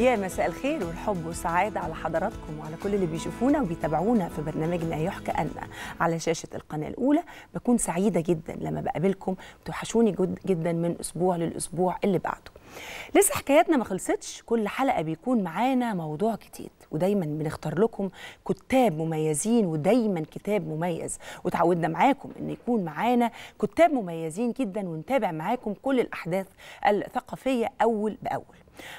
يا مساء الخير والحب والسعادة على حضراتكم وعلى كل اللي بيشوفونا وبيتابعونا في برنامج لا يحكى أنا على شاشة القناة الأولى بكون سعيدة جدا لما بقابلكم وتوحشوني جدا من أسبوع للأسبوع اللي بعده لسه حكاياتنا ما خلصتش كل حلقة بيكون معانا موضوع جديد ودايما بنختار لكم كتاب مميزين ودايما كتاب مميز وتعودنا معاكم ان يكون معانا كتاب مميزين جدا ونتابع معاكم كل الأحداث الثقافية أول بأول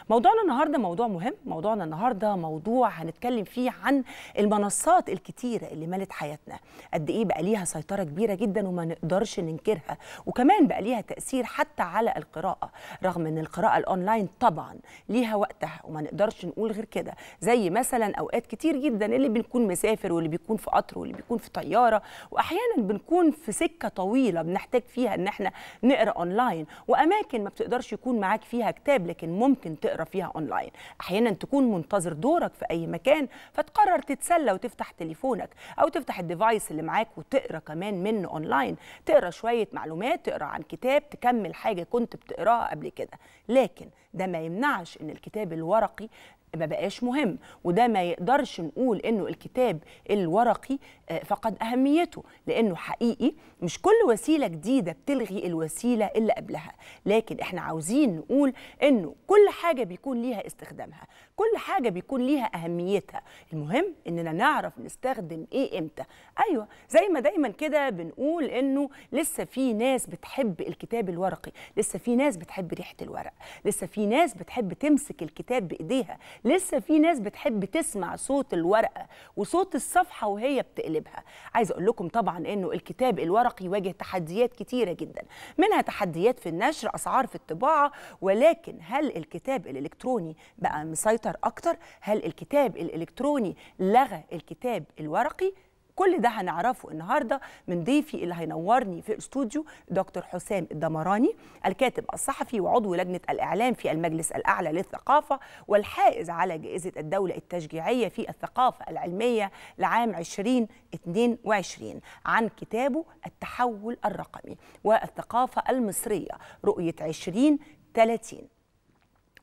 موضوعنا النهارده موضوع مهم موضوعنا النهارده موضوع هنتكلم فيه عن المنصات الكتيره اللي مالت حياتنا قد ايه بقى ليها سيطره كبيره جدا وما نقدرش ننكرها وكمان بقى ليها تاثير حتى على القراءه رغم ان القراءه الاونلاين طبعا ليها وقتها وما نقدرش نقول غير كده زي مثلا اوقات كتير جدا اللي بنكون مسافر واللي بيكون في قطر واللي بيكون في طياره واحيانا بنكون في سكه طويله بنحتاج فيها ان احنا نقرا اونلاين واماكن ما بتقدرش يكون معاك فيها كتاب لكن ممكن ممكن تقرا فيها اونلاين احيانا تكون منتظر دورك في اي مكان فتقرر تتسلى وتفتح تليفونك او تفتح الديفايس اللي معاك وتقرا كمان منه اونلاين تقرا شويه معلومات تقرا عن كتاب تكمل حاجه كنت بتقراها قبل كده لكن ده ما يمنعش ان الكتاب الورقي ما بقاش مهم وده ما يقدرش نقول انه الكتاب الورقي آه، فقد اهميته لانه حقيقي مش كل وسيله جديده بتلغي الوسيله اللي قبلها لكن احنا عاوزين نقول انه كل حاجه بيكون ليها استخدامها كل حاجه بيكون ليها اهميتها المهم اننا نعرف نستخدم ايه امتى ايوه زي ما دايما كده بنقول انه لسه في ناس بتحب الكتاب الورقي لسه في ناس بتحب ريحه الورق لسه في ناس بتحب تمسك الكتاب بايديها لسه في ناس بتحب تسمع صوت الورقه وصوت الصفحه وهي بتقلبها عايزه اقول لكم طبعا انه الكتاب الورقي يواجه تحديات كتيره جدا منها تحديات في النشر اسعار في الطباعه ولكن هل الكتاب الالكتروني بقى مسيطر اكتر هل الكتاب الالكتروني لغى الكتاب الورقي كل ده هنعرفه النهارده من ضيفي اللي هينورني في الاستوديو دكتور حسام الدمراني الكاتب الصحفي وعضو لجنه الاعلام في المجلس الاعلى للثقافه والحائز على جائزه الدوله التشجيعيه في الثقافه العلميه لعام 2022 عن كتابه التحول الرقمي والثقافه المصريه رؤيه 2030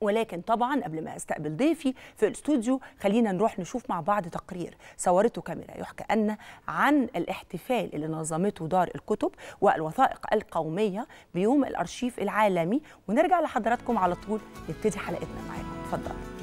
ولكن طبعا قبل ما استقبل ضيفي في الاستوديو خلينا نروح نشوف مع بعض تقرير صورته كاميرا يحكى أن عن الاحتفال اللي نظمته دار الكتب والوثائق القومية بيوم الأرشيف العالمي ونرجع لحضراتكم على طول نبتدي حلقتنا معاكم اتفضلوا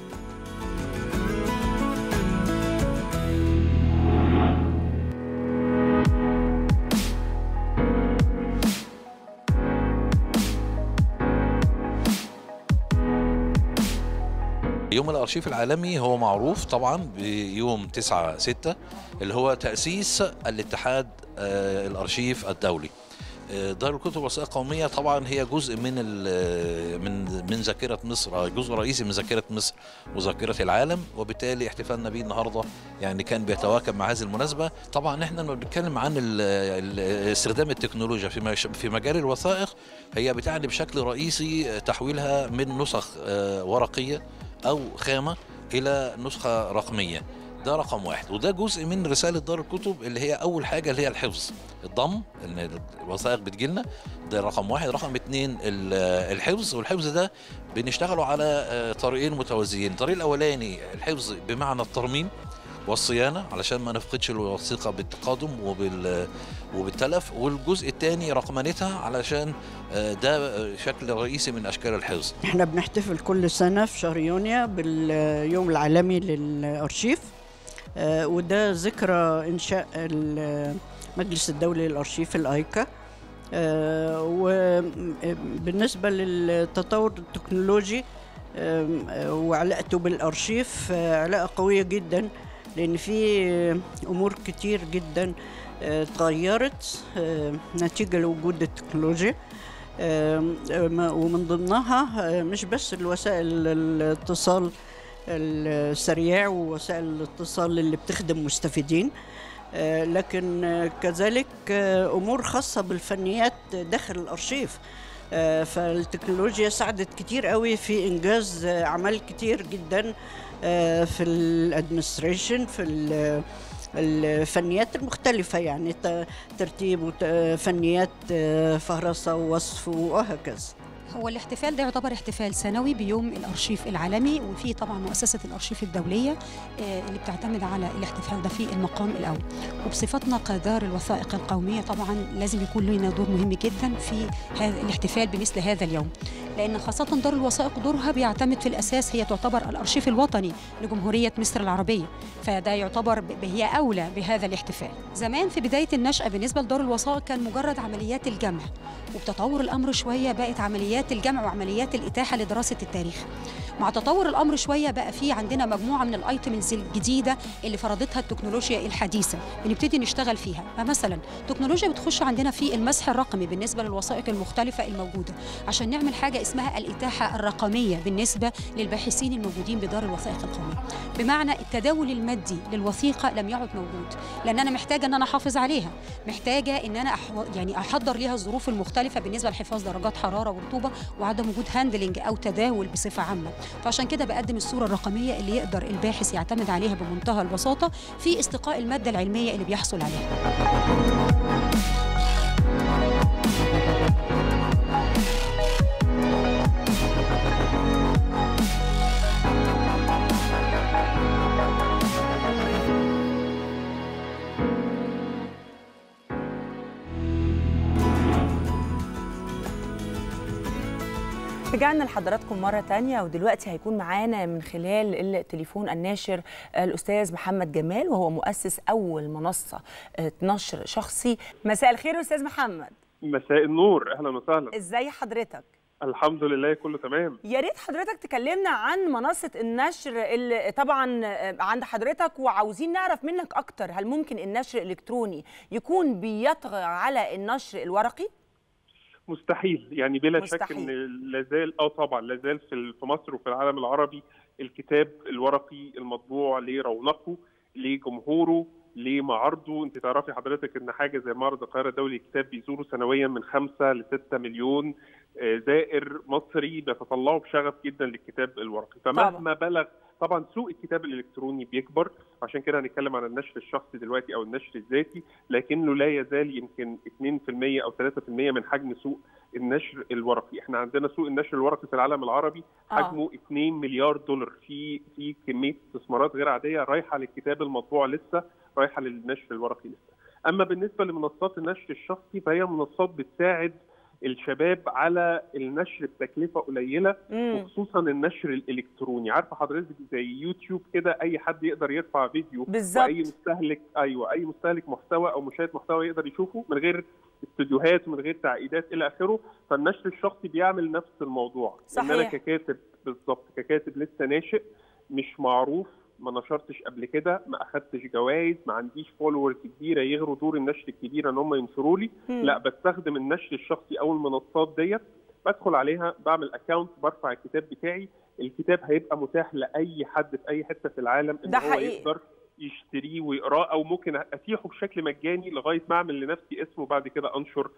يوم الارشيف العالمي هو معروف طبعا بيوم 9 6 اللي هو تاسيس الاتحاد آه، الارشيف الدولي آه، دار الكتب والوثائق القومية طبعا هي جزء من آه، من من ذاكرة مصر جزء رئيسي من ذاكرة مصر وذاكرة العالم وبالتالي احتفالنا بيه النهارده يعني كان بيتواكب مع هذه المناسبة طبعا احنا لما بنتكلم عن استخدام التكنولوجيا في في مجال الوثائق هي بتعني بشكل رئيسي تحويلها من نسخ ورقية أو خامة إلى نسخة رقمية ده رقم واحد وده جزء من رسالة دار الكتب اللي هي أول حاجة اللي هي الحفظ الضم إن الوثائق بتجيلنا ده رقم واحد رقم اتنين الحفظ والحفظ ده بنشتغله على آه، طريقين متوازيين الطريق الأولاني الحفظ بمعنى الترميم والصيانه علشان ما نفقدش الوثيقه بالتقادم وبال وبالتلف والجزء الثاني رقمنتها علشان آه، ده شكل رئيسي من اشكال الحفظ احنا بنحتفل كل سنه في شهر يونيو باليوم العالمي للارشيف آه، وده ذكرى انشاء المجلس الدولي للارشيف الايكا آه، وبالنسبه للتطور التكنولوجي وعلاقته بالارشيف علاقه قويه جدا لأن في أمور كتير جدا اتغيرت آه، آه، نتيجة لوجود التكنولوجيا آه، ومن ضمنها مش بس الوسائل الاتصال السريع ووسائل الاتصال اللي بتخدم مستفيدين لكن كذلك امور خاصه بالفنيات داخل الارشيف فالتكنولوجيا ساعدت كتير قوي في انجاز اعمال كتير جدا آه، في الادمنستريشن في الفنيات المختلفة يعني ترتيب وفنيات آه، آه، فهرسة ووصف وهكذا هو الاحتفال ده يعتبر احتفال سنوي بيوم الارشيف العالمي وفي طبعا مؤسسه الارشيف الدوليه آه، اللي بتعتمد على الاحتفال ده في المقام الاول وبصفتنا كدار الوثائق القوميه طبعا لازم يكون لنا دور مهم جدا في الاحتفال بمثل هذا اليوم لان خاصه دار الوثائق دورها بيعتمد في الاساس هي تعتبر الارشيف الوطني لجمهوريه مصر العربيه فده يعتبر هي اولى بهذا الاحتفال زمان في بدايه النشاه بالنسبه لدار الوثائق كان مجرد عمليات الجمع وبتطور الامر شويه بقت عمليات الجمع وعمليات الاتاحه لدراسه التاريخ مع تطور الامر شويه بقى في عندنا مجموعه من الايتمز الجديده اللي فرضتها التكنولوجيا الحديثه بنبتدي نشتغل فيها فمثلا التكنولوجيا بتخش عندنا في المسح الرقمي بالنسبه للوثائق المختلفه الموجوده عشان نعمل حاجه اسمها الاتاحه الرقميه بالنسبه للباحثين الموجودين بدار الوثائق القوميه بمعنى التداول المادي للوثيقه لم يعد موجود لان انا محتاجه ان انا احافظ عليها محتاجه ان انا أحو... يعني احضر ليها الظروف المختلفه مختلفه بالنسبه لحفاظ درجات حراره ورطوبه وعدم وجود هاندلنج او تداول بصفه عامه فعشان كده بقدم الصوره الرقميه اللي يقدر الباحث يعتمد عليها بمنتهى البساطه في استقاء الماده العلميه اللي بيحصل عليها رجعنا لحضراتكم مرة تانية ودلوقتي هيكون معانا من خلال التليفون الناشر الأستاذ محمد جمال وهو مؤسس أول منصة آه، نشر شخصي مساء الخير أستاذ محمد مساء النور أهلا وسهلا إزاي حضرتك؟ الحمد لله كله تمام يا ريت حضرتك تكلمنا عن منصة النشر اللي طبعا آه، عند حضرتك وعاوزين نعرف منك أكتر هل ممكن النشر الإلكتروني يكون بيطغى على النشر الورقي؟ مستحيل يعني بلا مستحيل. شك ان لازال اه طبعا لازال في مصر وفي العالم العربي الكتاب الورقي المطبوع ليه رونقه ليه جمهوره ليه معارضه انت تعرفي حضرتك ان حاجه زي معرض القاهره الدولي للكتاب بيزوره سنويا من 5 ل 6 مليون آه، زائر مصري بيتطلعوا بشغف جدا للكتاب الورقي فمهما طبعا. بلغ طبعا سوق الكتاب الالكتروني بيكبر عشان كده هنتكلم عن النشر الشخصي دلوقتي او النشر الذاتي لكنه لا يزال يمكن 2% او 3% من حجم سوق النشر الورقي احنا عندنا سوق النشر الورقي في العالم العربي آه. حجمه آه. 2 مليار دولار في في كميه استثمارات غير عاديه رايحه للكتاب المطبوع لسه رايحه للنشر الورقي لسه اما بالنسبه لمنصات النشر الشخصي فهي منصات بتساعد الشباب على النشر بتكلفه قليله وخصوصا النشر الالكتروني عارفه حضرتك زي يوتيوب كده اي حد يقدر يرفع فيديو بالزبط. واي مستهلك ايوه اي مستهلك محتوى او مشاهد محتوى يقدر يشوفه من غير استوديوهات ومن غير تعقيدات الى اخره فالنشر الشخصي بيعمل نفس الموضوع صحيح. ان انا ككاتب بالظبط ككاتب لسه ناشئ مش معروف ما نشرتش قبل كده ما اخدتش جوائز ما عنديش فولورز كبيره يغروا دور النشر الكبيره ان هم ينشروا لي لا بستخدم النشر الشخصي او المنصات ديت بدخل عليها بعمل اكونت برفع الكتاب بتاعي الكتاب هيبقى متاح لاي حد في اي حته في العالم ان ده هو حقيقي. يقدر يشتريه ويقراه او ممكن اتيحه بشكل مجاني لغايه ما اعمل لنفسي اسم وبعد كده انشر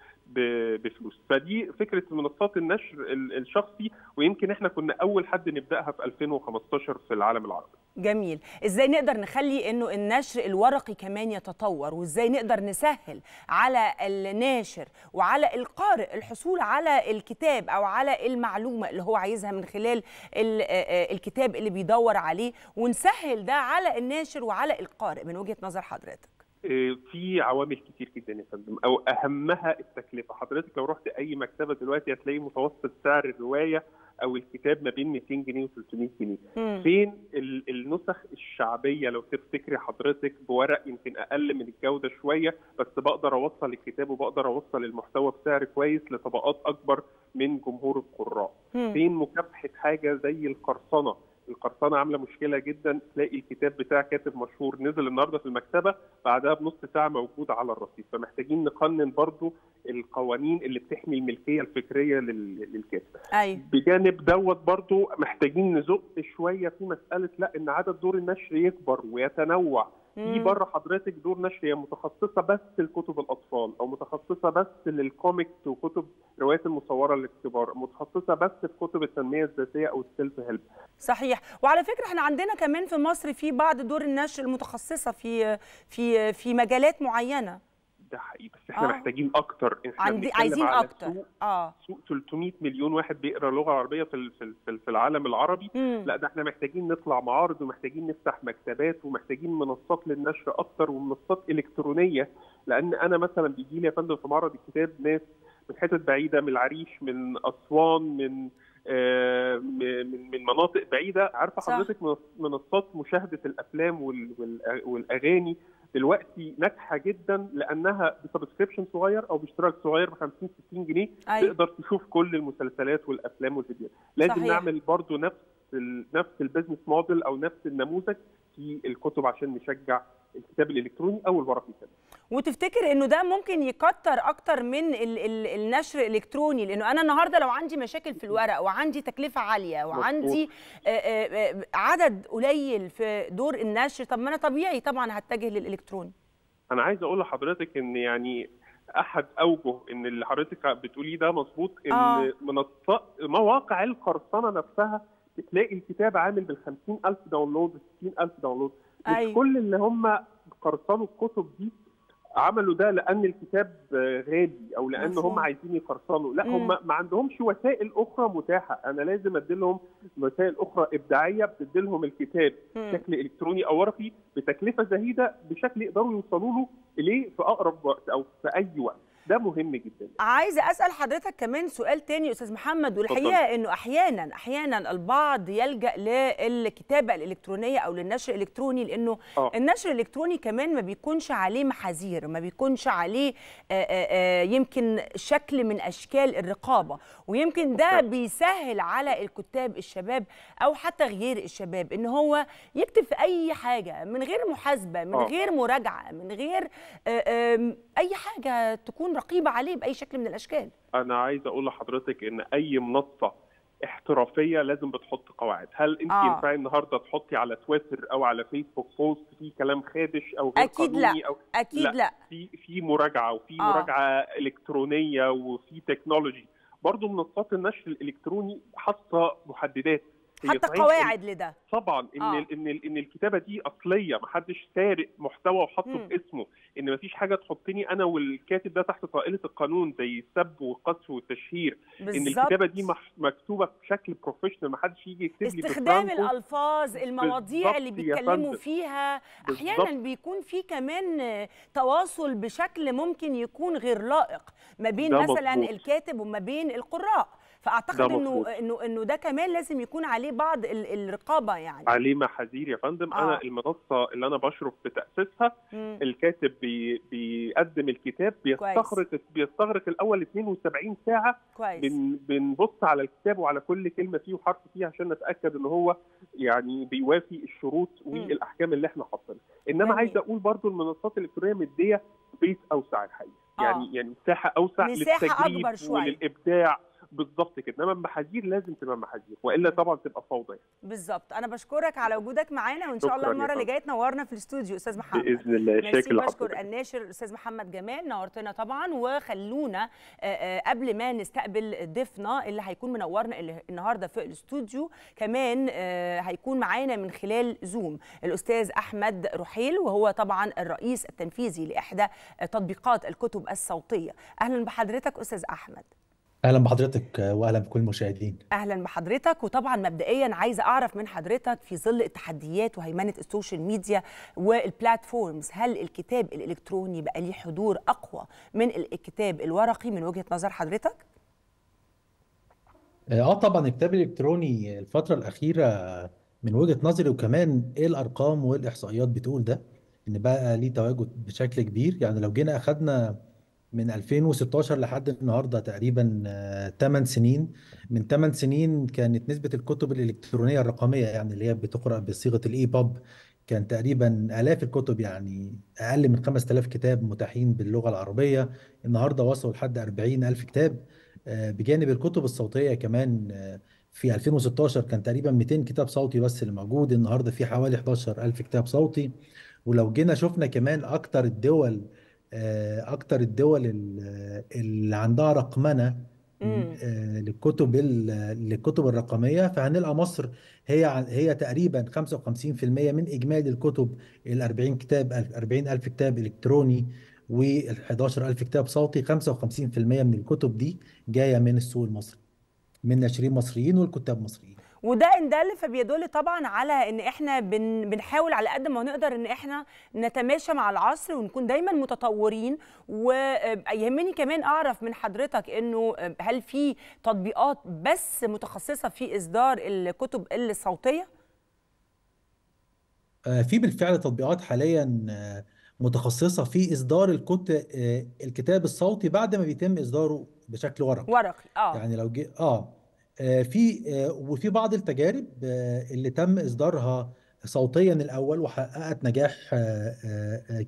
بفلوس فدي فكره منصات النشر الشخصي ويمكن احنا كنا اول حد نبداها في 2015 في العالم العربي جميل ازاي نقدر نخلي انه النشر الورقي كمان يتطور وازاي نقدر نسهل على الناشر وعلى القارئ الحصول على الكتاب او على المعلومه اللي هو عايزها من خلال الكتاب اللي بيدور عليه ونسهل ده على الناشر وعلى على القارئ من وجهه نظر حضرتك إيه، في عوامل كتير جدا يا فندم او اهمها التكلفه حضرتك لو رحت اي مكتبه دلوقتي هتلاقي متوسط سعر الروايه او الكتاب ما بين 200 جنيه و300 جنيه مم. فين النسخ الشعبيه لو تفتكري حضرتك بورق يمكن اقل من الجوده شويه بس بقدر اوصل الكتاب وبقدر اوصل المحتوى بسعر كويس لطبقات اكبر من جمهور القراء مم. فين مكافحه حاجه زي القرصنه القرصنه عامله مشكله جدا تلاقي الكتاب بتاع كاتب مشهور نزل النهارده في المكتبه بعدها بنص ساعه موجود على الرصيف فمحتاجين نقنن برضو القوانين اللي بتحمي الملكيه الفكريه للكاتب أيوة. بجانب دوت برضو محتاجين نزق شويه في مساله لا ان عدد دور النشر يكبر ويتنوع في بره حضرتك دور نشر هي متخصصه بس لكتب الاطفال او متخصصه بس للكوميكس وكتب الروايات المصوره للكبار متخصصه بس في كتب التنميه الذاتيه او السيلف هيلب صحيح وعلى فكره احنا عندنا كمان في مصر في بعض دور النشر المتخصصه في في في مجالات معينه ده حقيقي بس احنا آه. محتاجين اكتر احنا عندي عايزين اكتر سوق اه سوق 300 مليون واحد بيقرا لغه عربيه في في, في العالم العربي مم. لا ده احنا محتاجين نطلع معارض ومحتاجين نفتح مكتبات ومحتاجين منصات للنشر اكتر ومنصات الكترونيه لان انا مثلا بيجي لي يا فندم في معرض الكتاب ناس من حتت بعيده من العريش من اسوان من آه، من من مناطق بعيده عارفه حضرتك منصات مشاهده الافلام والاغاني دلوقتي ناجحه جدا لانها بسبسكريبشن صغير او باشتراك صغير ب 50 60 جنيه أي. أيوة. تقدر تشوف كل المسلسلات والافلام والفيديوهات لازم صحيح. نعمل برضو نفس نفس البيزنس موديل او نفس النموذج في الكتب عشان نشجع الكتاب الالكتروني او الورقي كمان وتفتكر انه ده ممكن يكتر اكتر من ال ال النشر الالكتروني لانه انا النهارده لو عندي مشاكل في الورق وعندي تكلفه عاليه وعندي آآ آآ آه، آه، آه، عدد قليل في دور النشر طب ما انا طبيعي طبعا هتجه للالكتروني انا عايز اقول لحضرتك ان يعني احد اوجه ان اللي حضرتك بتقوليه ده مظبوط ان آه. منصه مواقع القرصنه نفسها تلاقي الكتاب عامل بال 50000 داونلود 60000 داونلود مش أيوة. كل اللي هم قرصنوا الكتب دي عملوا ده لان الكتاب غالي او لان هم عايزين يقرصنوا لا هم ما عندهمش وسائل اخرى متاحه انا لازم ادي لهم وسائل اخرى ابداعيه بتدي لهم الكتاب بشكل الكتروني او ورقي بتكلفه زهيده بشكل يقدروا يوصلوا له اليه في اقرب وقت او في اي وقت ده مهم جدا عايزه اسال حضرتك كمان سؤال تاني استاذ محمد والحقيقه انه احيانا احيانا البعض يلجا للكتابه الالكترونيه او للنشر الالكتروني لانه أوه. النشر الالكتروني كمان ما بيكونش عليه محاذير ما بيكونش عليه آآ آآ يمكن شكل من اشكال الرقابه ويمكن ده بيسهل على الكتاب الشباب او حتى غير الشباب ان هو يكتب في اي حاجه من غير محاسبه من أوه. غير مراجعه من غير آآ اي حاجه تكون رقيبه عليه باي شكل من الاشكال انا عايز اقول لحضرتك ان اي منصه احترافيه لازم بتحط قواعد هل انت آه. ينفع النهارده تحطي على تويتر او على فيسبوك بوست فيه كلام خادش او غير اكيد قانوني لا أو اكيد لا, لا. في في مراجعه وفي آه. مراجعه الكترونيه وفي تكنولوجي برضه منصات النشر الالكتروني حاطه محددات حتى قواعد لده طبعا ان آه. ان ان الكتابه دي اصليه محدش سارق محتوى وحطه في اسمه ان مفيش حاجه تحطني انا والكاتب ده تحت طائله القانون زي السب والقذف والتشهير بالزبط. ان الكتابه دي مكتوبه بشكل بروفيشنال محدش يجي يكتب لي استخدام الالفاظ المواضيع اللي بيتكلموا فيها احيانا بيكون في كمان تواصل بشكل ممكن يكون غير لائق ما بين مثلا مضبوط. الكاتب وما بين القراء فاعتقد انه انه انه ده كمان لازم يكون عليه بعض الرقابه يعني عليه محاذير يا فندم آه. انا المنصه اللي انا بشرف بتاسيسها مم. الكاتب بي بيقدم الكتاب بيستغرق كويس. بيستغرق الاول 72 ساعه كويس. بن بنبص على الكتاب وعلى كل كلمه فيه وحرف فيه عشان نتاكد ان هو يعني بيوافي الشروط والاحكام اللي احنا حاطينها انما عايز اقول برضو المنصات الالكترونيه مديه بيت اوسع الحقيقه آه. يعني آه. يعني مساحه اوسع مساحة للتجريب أكبر شوي. وللابداع بالظبط كده انما المحاذير لازم تبقى محاذير والا طبعا تبقى فوضى يعني. بالظبط انا بشكرك على وجودك معانا وان شاء الله المره اللي جايه تنورنا في الاستوديو استاذ محمد باذن الله شكرا بشكر الناشر الاستاذ محمد جمال نورتنا طبعا وخلونا قبل ما نستقبل ضيفنا اللي هيكون منورنا النهارده في الاستوديو كمان هيكون معانا من خلال زوم الاستاذ احمد رحيل وهو طبعا الرئيس التنفيذي لاحدى تطبيقات الكتب الصوتيه اهلا بحضرتك استاذ احمد اهلا بحضرتك واهلا بكل المشاهدين اهلا بحضرتك وطبعا مبدئيا عايزه اعرف من حضرتك في ظل التحديات وهيمنه السوشيال ميديا والبلاتفورمز هل الكتاب الالكتروني بقى ليه حضور اقوى من الكتاب الورقي من وجهه نظر حضرتك آه،, اه طبعا الكتاب الالكتروني الفتره الاخيره من وجهه نظري وكمان ايه الارقام والاحصائيات بتقول ده ان بقى ليه تواجد بشكل كبير يعني لو جينا اخذنا من 2016 لحد النهارده تقريبا 8 آه، سنين من 8 سنين كانت نسبه الكتب الالكترونيه الرقميه يعني اللي هي بتقرا بصيغه الاي باب كان تقريبا آلاف الكتب يعني أقل من 5000 كتاب متاحين باللغة العربية النهاردة وصلوا لحد 40000 كتاب آه، بجانب الكتب الصوتية كمان آه، في 2016 كان تقريبا 200 كتاب صوتي بس اللي موجود النهاردة في حوالي 11000 كتاب صوتي ولو جينا شفنا كمان أكتر الدول آه، اكتر الدول اللي عندها رقمنه آه، للكتب للكتب الرقميه فهنلقى مصر هي هي تقريبا 55% من اجمالي الكتب ال 40 كتاب 40000 كتاب الكتروني وال 11000 كتاب صوتي 55% من الكتب دي جايه من السوق المصري من ناشرين مصريين والكتاب مصريين وده ان دل فبيدل طبعا على ان احنا بن بنحاول على قد ما نقدر ان احنا نتماشى مع العصر ونكون دايما متطورين ويهمني كمان اعرف من حضرتك انه هل في تطبيقات بس متخصصه في اصدار الكتب الصوتيه؟ آه، في بالفعل تطبيقات حاليا آه، متخصصه في اصدار الكتب آه، الكتاب الصوتي بعد ما بيتم اصداره بشكل ورقي ورقي اه يعني لو جي... اه آه، في آه، وفي بعض التجارب آه، اللي تم اصدارها صوتيا الاول وحققت نجاح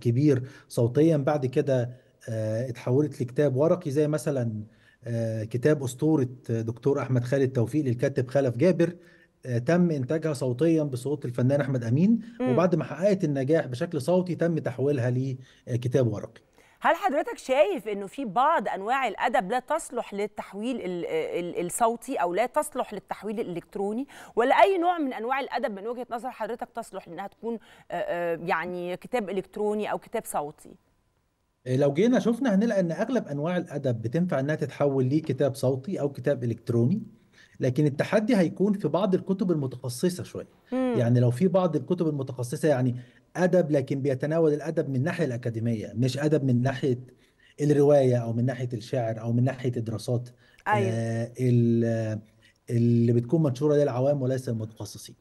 كبير صوتيا بعد كده اتحولت لكتاب ورقي زي مثلا كتاب اسطوره دكتور احمد خالد توفيق للكاتب خلف جابر تم انتاجها صوتيا بصوت الفنان احمد امين وبعد ما حققت النجاح بشكل صوتي تم تحويلها لكتاب ورقي هل حضرتك شايف انه في بعض انواع الادب لا تصلح للتحويل الصوتي او لا تصلح للتحويل الالكتروني ولا اي نوع من انواع الادب من وجهه نظر حضرتك تصلح لانها تكون آه، آه، يعني كتاب الكتروني او كتاب صوتي؟ إيه، لو جينا شفنا هنلاقي ان اغلب انواع الادب بتنفع انها تتحول لكتاب صوتي او كتاب الكتروني لكن التحدي هيكون في بعض الكتب المتخصصه شويه يعني لو في بعض الكتب المتخصصه يعني ادب لكن بيتناول الادب من الناحيه الاكاديميه مش ادب من ناحيه الروايه او من ناحيه الشعر او من ناحيه الدراسات أيوة. آه، اللي بتكون منشوره للعوام وليس المتخصصين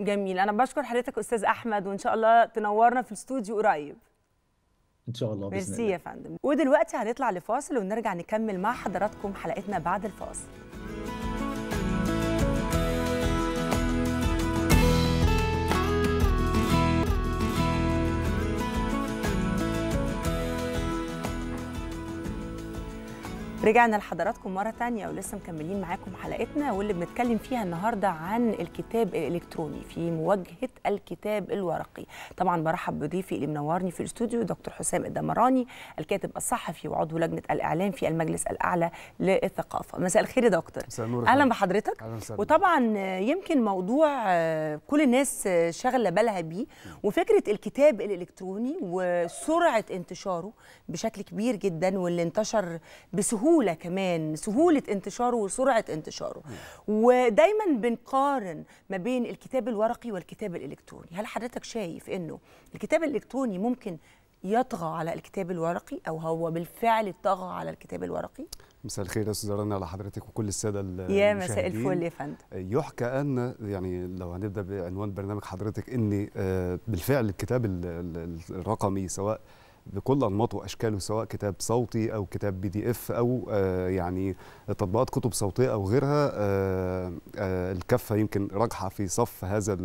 جميل انا بشكر حضرتك استاذ احمد وان شاء الله تنورنا في الاستوديو قريب ان شاء الله باذن الله ميرسي يا فندم ودلوقتي هنطلع لفاصل ونرجع نكمل مع حضراتكم حلقتنا بعد الفاصل رجعنا لحضراتكم مرة تانية ولسه مكملين معاكم حلقتنا واللي بنتكلم فيها النهاردة عن الكتاب الإلكتروني في مواجهة الكتاب الورقي طبعا برحب بضيفي اللي منورني في الاستوديو دكتور حسام الدمراني الكاتب الصحفي وعضو لجنة الإعلام في المجلس الأعلى للثقافة مساء الخير يا دكتور أهلا بحضرتك أهلا وطبعا يمكن موضوع كل الناس شاغلة بالها بيه وفكرة الكتاب الإلكتروني وسرعة انتشاره بشكل كبير جدا واللي انتشر بسهولة سهوله كمان سهوله انتشاره وسرعه انتشاره ودايما بنقارن ما بين الكتاب الورقي والكتاب الالكتروني هل حضرتك شايف انه الكتاب الالكتروني ممكن يطغى على الكتاب الورقي او هو بالفعل طغى على الكتاب الورقي مساء الخير يا استاذ رنا على حضرتك وكل الساده المشاهدين يا مساء الفل يا فندم يحكى ان يعني لو هنبدا بعنوان برنامج حضرتك ان آه، بالفعل الكتاب الرقمي سواء بكل انماطه واشكاله سواء كتاب صوتي او كتاب بي دي اف او آه، يعني تطبيقات كتب صوتيه او غيرها آه، آه، الكفه يمكن راجحه في صف هذا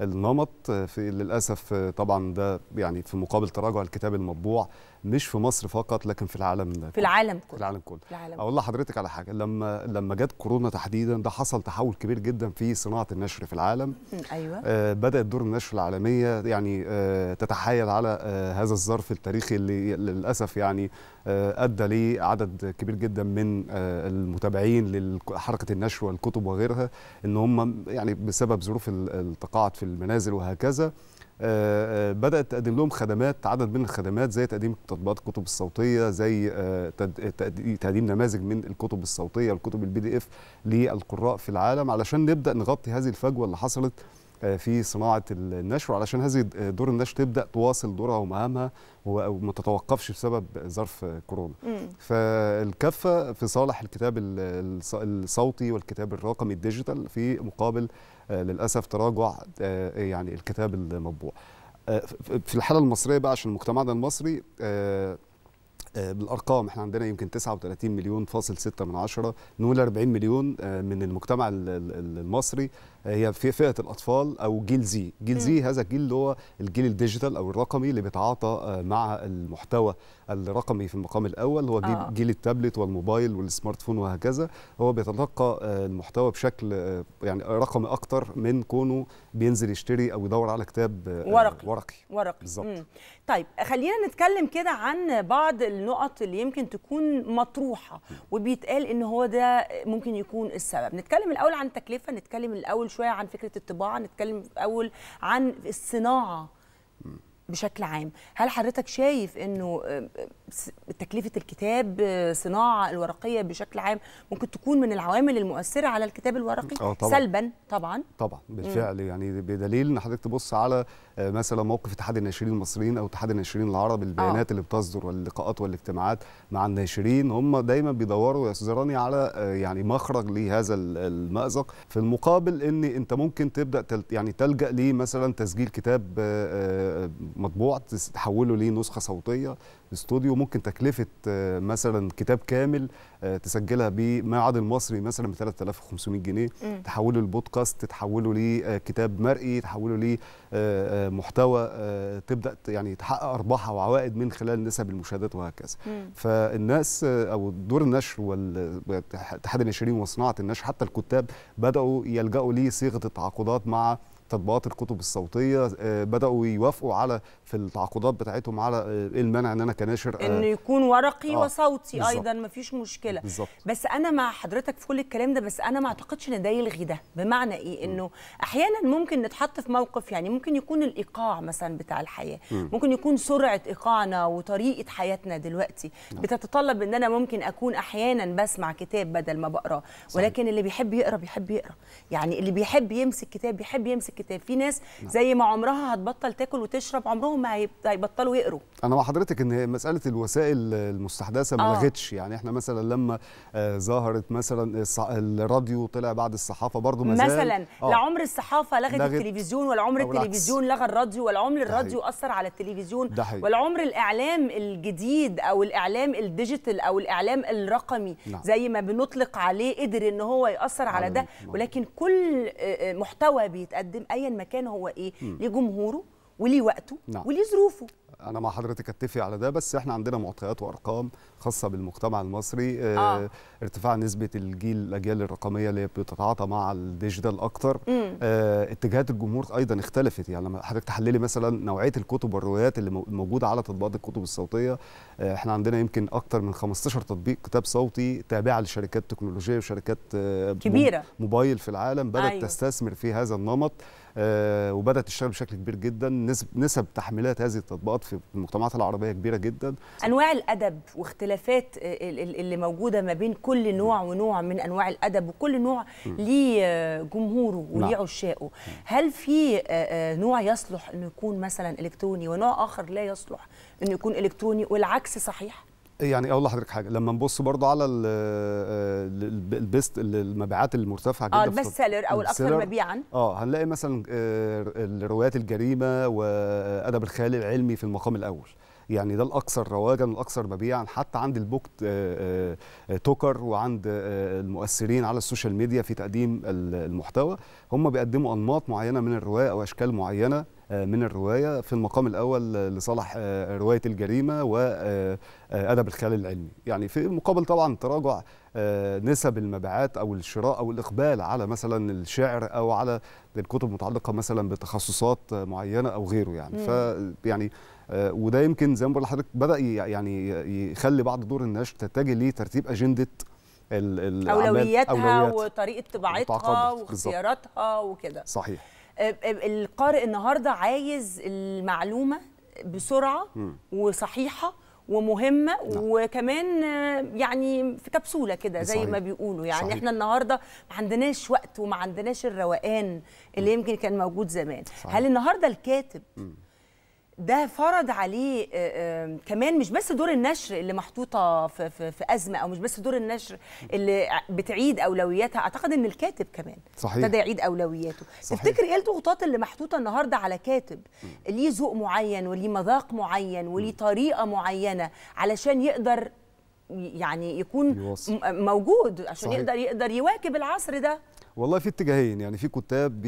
النمط في للاسف طبعا ده يعني في مقابل تراجع الكتاب المطبوع مش في مصر فقط لكن في العالم في كله. العالم كله في العالم كله اقول لحضرتك على حاجه لما لما جت كورونا تحديدا ده حصل تحول كبير جدا في صناعه النشر في العالم ايوه آه بدات دور النشر العالميه يعني آه تتحايل على آه هذا الظرف التاريخي اللي للاسف يعني آه ادى لعدد كبير جدا من آه المتابعين لحركه النشر والكتب وغيرها ان هم يعني بسبب ظروف التقاعد في المنازل وهكذا آه، آه، بدات تقدم لهم خدمات عدد من الخدمات زي تقديم تطبيقات الكتب الصوتيه زي آه، تقديم نماذج من الكتب الصوتيه والكتب البي دي اف للقراء في العالم علشان نبدا نغطي هذه الفجوه اللي حصلت في صناعه النشر علشان هذه دور النشر تبدا تواصل دورها ومهامها وما تتوقفش بسبب ظرف كورونا. مم. فالكفه في صالح الكتاب الصوتي والكتاب الرقمي الديجيتال في مقابل آه، للاسف تراجع آه، آه، يعني الكتاب المطبوع في الحاله المصريه بقى عشان مجتمعنا المصري بالارقام احنا عندنا يمكن 39 مليون فاصل 6 من عشرة نقول 40 مليون من المجتمع المصري هي في فئه الاطفال او جيل زي جيل زي هذا الجيل اللي هو الجيل الديجيتال او الرقمي اللي بيتعاطى آه، مع المحتوى الرقمي في المقام الاول هو آه. جيل التابلت والموبايل والسمارت فون وهكذا هو بيتلقى آه، المحتوى بشكل آه، يعني رقمي اكتر من كونه بينزل يشتري او يدور على كتاب ورقي ورقي, ورقي. بالظبط طيب خلينا نتكلم كده عن بعض النقط اللي يمكن تكون مطروحه وبيتقال ان هو ده ممكن يكون السبب نتكلم الاول عن التكلفه نتكلم الاول شويه عن فكره الطباعه نتكلم اول عن الصناعه بشكل عام هل حضرتك شايف انه آه، تكلفه الكتاب صناعة الورقيه بشكل عام ممكن تكون من العوامل المؤثره على الكتاب الورقي آه طبعًا. سلبا طبعا طبعا بالفعل مم. يعني بدليل ان حضرتك تبص على آه، مثلا موقف اتحاد الناشرين المصريين او اتحاد الناشرين العرب آه. البيانات آه. اللي بتصدر واللقاءات والاجتماعات مع الناشرين هم دايما بيدوروا يا سوزراني على آه، يعني مخرج لهذا المازق في المقابل ان انت ممكن تبدا تل يعني تلجا لي مثلا تسجيل كتاب مطبوع تحوله لنسخة صوتيه استوديو ممكن تكلفه آه، مثلا كتاب كامل آه، تسجلها بمعاد المصري مثلا ب 3500 جنيه تحوله لبودكاست تحوله لكتاب آه، مرئي تحوله لمحتوى تبدا يعني تحقق او وعوائد من خلال نسب المشاهدات وهكذا فالناس او دور النشر واتحاد الناشرين وصناعه النشر حتى الكتاب بداوا يلجاوا لصيغه التعاقدات مع تطبيقات الكتب الصوتيه آه، بداوا يوافقوا على في التعاقدات بتاعتهم على ايه المانع ان انا كناشر آه، انه يكون ورقي آه وصوتي بالزبط. ايضا مفيش مشكله بالزبط. بس انا مع حضرتك في كل الكلام ده بس انا ما اعتقدش ان ده يلغي ده بمعنى ايه انه احيانا ممكن نتحط في موقف يعني ممكن يكون الايقاع مثلا بتاع الحياه م. ممكن يكون سرعه ايقاعنا وطريقه حياتنا دلوقتي نعم. بتتطلب ان انا ممكن اكون احيانا بسمع كتاب بدل ما بقراه ولكن اللي بيحب يقرا بيحب يقرا يعني اللي بيحب يمسك كتاب بيحب يمسك الكتاب في ناس نعم. زي ما عمرها هتبطل تاكل وتشرب عمرهم ما هيبطلوا يقروا انا مع حضرتك ان مساله الوسائل المستحدثه ما آه. لغتش يعني احنا مثلا لما آه، ظهرت مثلا الراديو طلع بعد الصحافه برضه مثلا آه. لا عمر الصحافه لغت, لغت التلفزيون ولا عمر التلفزيون لغى الراديو ولا عمر الراديو اثر على التلفزيون ولا عمر الاعلام الجديد او الاعلام الديجيتال او الاعلام الرقمي نعم. زي ما بنطلق عليه قدر ان هو ياثر على, على ده ولكن كل آه، محتوى بيتقدم ايا مكان هو ايه ليه جمهوره وليه وقته نعم. وليه ظروفه انا مع حضرتك اتفق على ده بس احنا عندنا معطيات وارقام خاصه بالمجتمع المصري آه. آه. ارتفاع نسبه الجيل الاجيال الرقميه اللي بتتعاطى مع الديجيتال اكتر آه اتجاهات الجمهور ايضا اختلفت يعني لما حضرتك تحللي مثلا نوعيه الكتب والروايات اللي موجوده على تطبيقات الكتب الصوتيه آه احنا عندنا يمكن اكتر من 15 تطبيق كتاب صوتي تابعه لشركات تكنولوجيه وشركات آه كبيره موبايل في العالم بدات أيوه. تستثمر في هذا النمط آه، وبدات تشتغل بشكل كبير جدا نسب نسب تحميلات هذه التطبيقات في المجتمعات العربيه كبيره جدا انواع الادب واختلافات آه، اللي موجوده ما بين كل نوع ونوع من انواع الادب وكل نوع ليه آه، جمهوره وليه نعم. عشاقه هل في نوع يصلح انه يكون مثلا الكتروني ونوع اخر لا يصلح انه يكون الكتروني والعكس صحيح يعني اقول لحضرتك حاجه لما نبص برضو على آه، البيست المبيعات المرتفعه جدا اه البيست سيلر او الاكثر مبيعا اه هنلاقي مثلا آه، روايات الجريمه وادب الخيال العلمي في المقام الاول يعني ده الاكثر رواجا والاكثر مبيعا حتى عند البوك آه، توكر وعند المؤثرين على السوشيال ميديا في تقديم المحتوى هم بيقدموا انماط معينه من الروايه او اشكال معينه آه، من الروايه في المقام الاول لصالح آه، روايه الجريمه وادب آه، الخيال العلمي يعني في مقابل طبعا تراجع نسب المبيعات او الشراء او الاقبال على مثلا الشعر او على الكتب المتعلقه مثلا بتخصصات معينه او غيره يعني ف يعني وده يمكن زي ما بقول لحضرتك بدا يعني يخلي بعض دور النشر تتجه لترتيب اجنده اولوياتها, أولوياتها وطريقه طباعتها واختياراتها وكده صحيح القارئ النهارده عايز المعلومه بسرعه وصحيحه ومهمه نعم. وكمان يعني في كبسوله كده زي صحيح. ما بيقولوا يعني صحيح. احنا النهارده ما عندناش وقت وما عندناش الروقان اللي م. يمكن كان موجود زمان صحيح. هل النهارده الكاتب م. ده فرض عليه آه، آه، كمان مش بس دور النشر اللي محطوطه في, في, في ازمه او مش بس دور النشر اللي بتعيد اولوياتها اعتقد ان الكاتب كمان صحيح ابتدى يعيد اولوياته صحيح. تفتكر ايه الضغوطات اللي محطوطه النهارده على كاتب ليه ذوق معين وليه مذاق معين وليه طريقه معينه علشان يقدر يعني يكون يوصل. موجود عشان صحيح. يقدر يقدر يواكب العصر ده والله في اتجاهين يعني في كتاب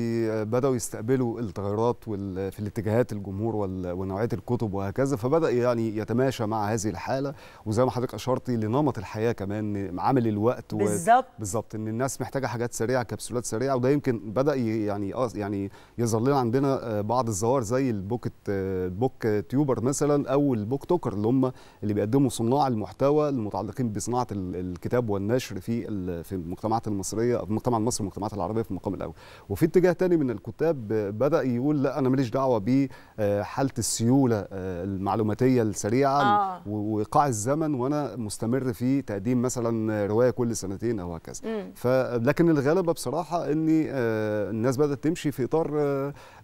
بداوا يستقبلوا التغيرات في الاتجاهات الجمهور ونوعيه الكتب وهكذا فبدا يعني يتماشى مع هذه الحاله وزي ما حضرتك اشرتي لنمط الحياه كمان عامل الوقت بالظبط بالظبط ان الناس محتاجه حاجات سريعه كبسولات سريعه وده يمكن بدا يعني آه، يعني يظهر لنا عندنا آه، بعض الظواهر زي البوكت آه، بوك تيوبر مثلا او البوك توكر اللي هم اللي بيقدموا صناع المحتوى المتعلقين بصناعه الكتاب والنشر في في المجتمعات المصريه المجتمع المصري المجتمعات العربيه في المقام الاول وفي اتجاه تاني من الكتاب بدا يقول لا انا ماليش دعوه بحاله آه، السيوله آه، المعلوماتيه السريعه آه. وايقاع الزمن وانا مستمر في تقديم مثلا روايه كل سنتين او هكذا لكن الغلبه بصراحه ان آه، الناس بدات تمشي في اطار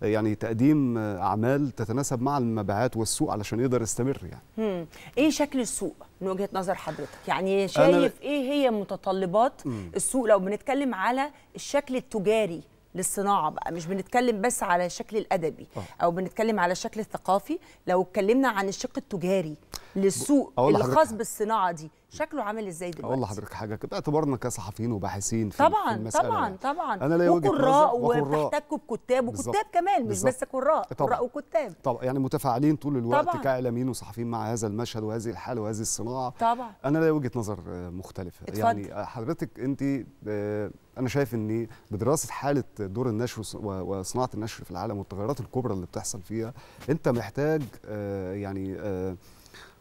يعني تقديم اعمال تتناسب مع المبيعات والسوق علشان يقدر يستمر يعني. ايه شكل السوق؟ من وجهه نظر حضرتك يعني شايف ايه هي متطلبات مم. السوق لو بنتكلم على الشكل التجاري للصناعه بقى مش بنتكلم بس على الشكل الادبي أوه. او بنتكلم على الشكل الثقافي لو اتكلمنا عن الشق التجاري للسوق الخاص بالصناعه دي شكله عامل ازاي دلوقتي اقول لحضرتك حاجه كده اعتبرنا كصحفيين وباحثين في طبعا في المسألة طبعا يعني. طبعا انا يوجد وجهه نظر وبتحتكوا بكتاب وكتاب كمان مش بس قراء قراء وكتاب طبعا يعني متفاعلين طول الوقت طبعا. كاعلاميين وصحفيين مع هذا المشهد وهذه الحاله وهذه الصناعه طبعا انا لا وجهه نظر مختلفه اتفضل. يعني حضرتك انت آه، انا شايف ان بدراسه حاله دور النشر وصناعه النشر في العالم والتغيرات الكبرى اللي بتحصل فيها انت محتاج آه، يعني آه،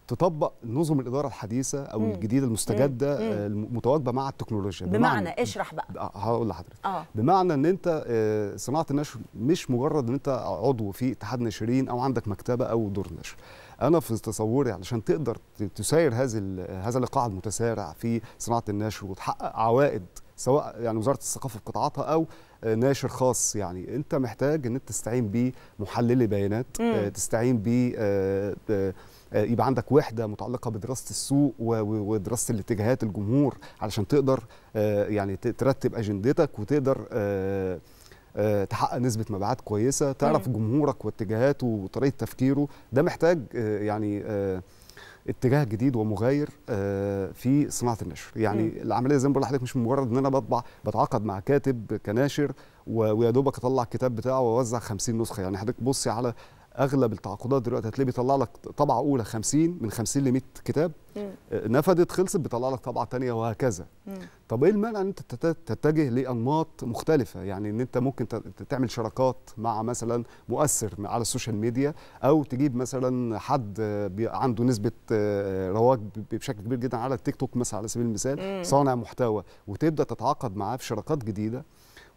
تطبق نظم الاداره الحديثه او مم. الجديده المستجده مم. المتواجبه آه، مع التكنولوجيا بمعنى, بمعنى إيه؟ اشرح بقى آه، هقول لحضرتك آه. بمعنى ان انت آه، صناعه النشر مش مجرد ان انت عضو في اتحاد ناشرين او عندك مكتبه او دور نشر انا في تصوري علشان تقدر تساير هذه هذا اللقاء المتسارع في صناعه النشر وتحقق عوائد سواء يعني وزاره الثقافه في قطاعاتها او ناشر خاص يعني انت محتاج ان انت تستعين بمحللي بيانات تستعين ب آه، يبقى عندك وحده متعلقه بدراسه السوق ودراسه الاتجاهات الجمهور علشان تقدر آه، يعني ترتب اجندتك وتقدر آه، تحقق نسبه مبيعات كويسه تعرف جمهورك واتجاهاته وطريقه تفكيره ده محتاج يعني اتجاه جديد ومغاير في صناعه النشر يعني مم. العمليه زي ما بقول لحضرتك مش مجرد ان انا بطبع بتعاقد مع كاتب كناشر ويا دوبك اطلع الكتاب بتاعه واوزع 50 نسخه يعني حضرتك بصي على اغلب التعاقدات دلوقتي هتلاقيه بيطلع لك طبعه اولى 50 من 50 ل 100 كتاب مم. آه، نفدت خلصت بيطلع لك طبعه ثانيه وهكذا مم. طب ايه المانع ان انت تتجه لانماط مختلفه يعني ان انت ممكن تعمل شراكات مع مثلا مؤثر على السوشيال ميديا او تجيب مثلا حد عنده نسبه آه، رواج بشكل كبير جدا على التيك توك مثلا على سبيل المثال مم. صانع محتوى وتبدا تتعاقد معاه في شراكات جديده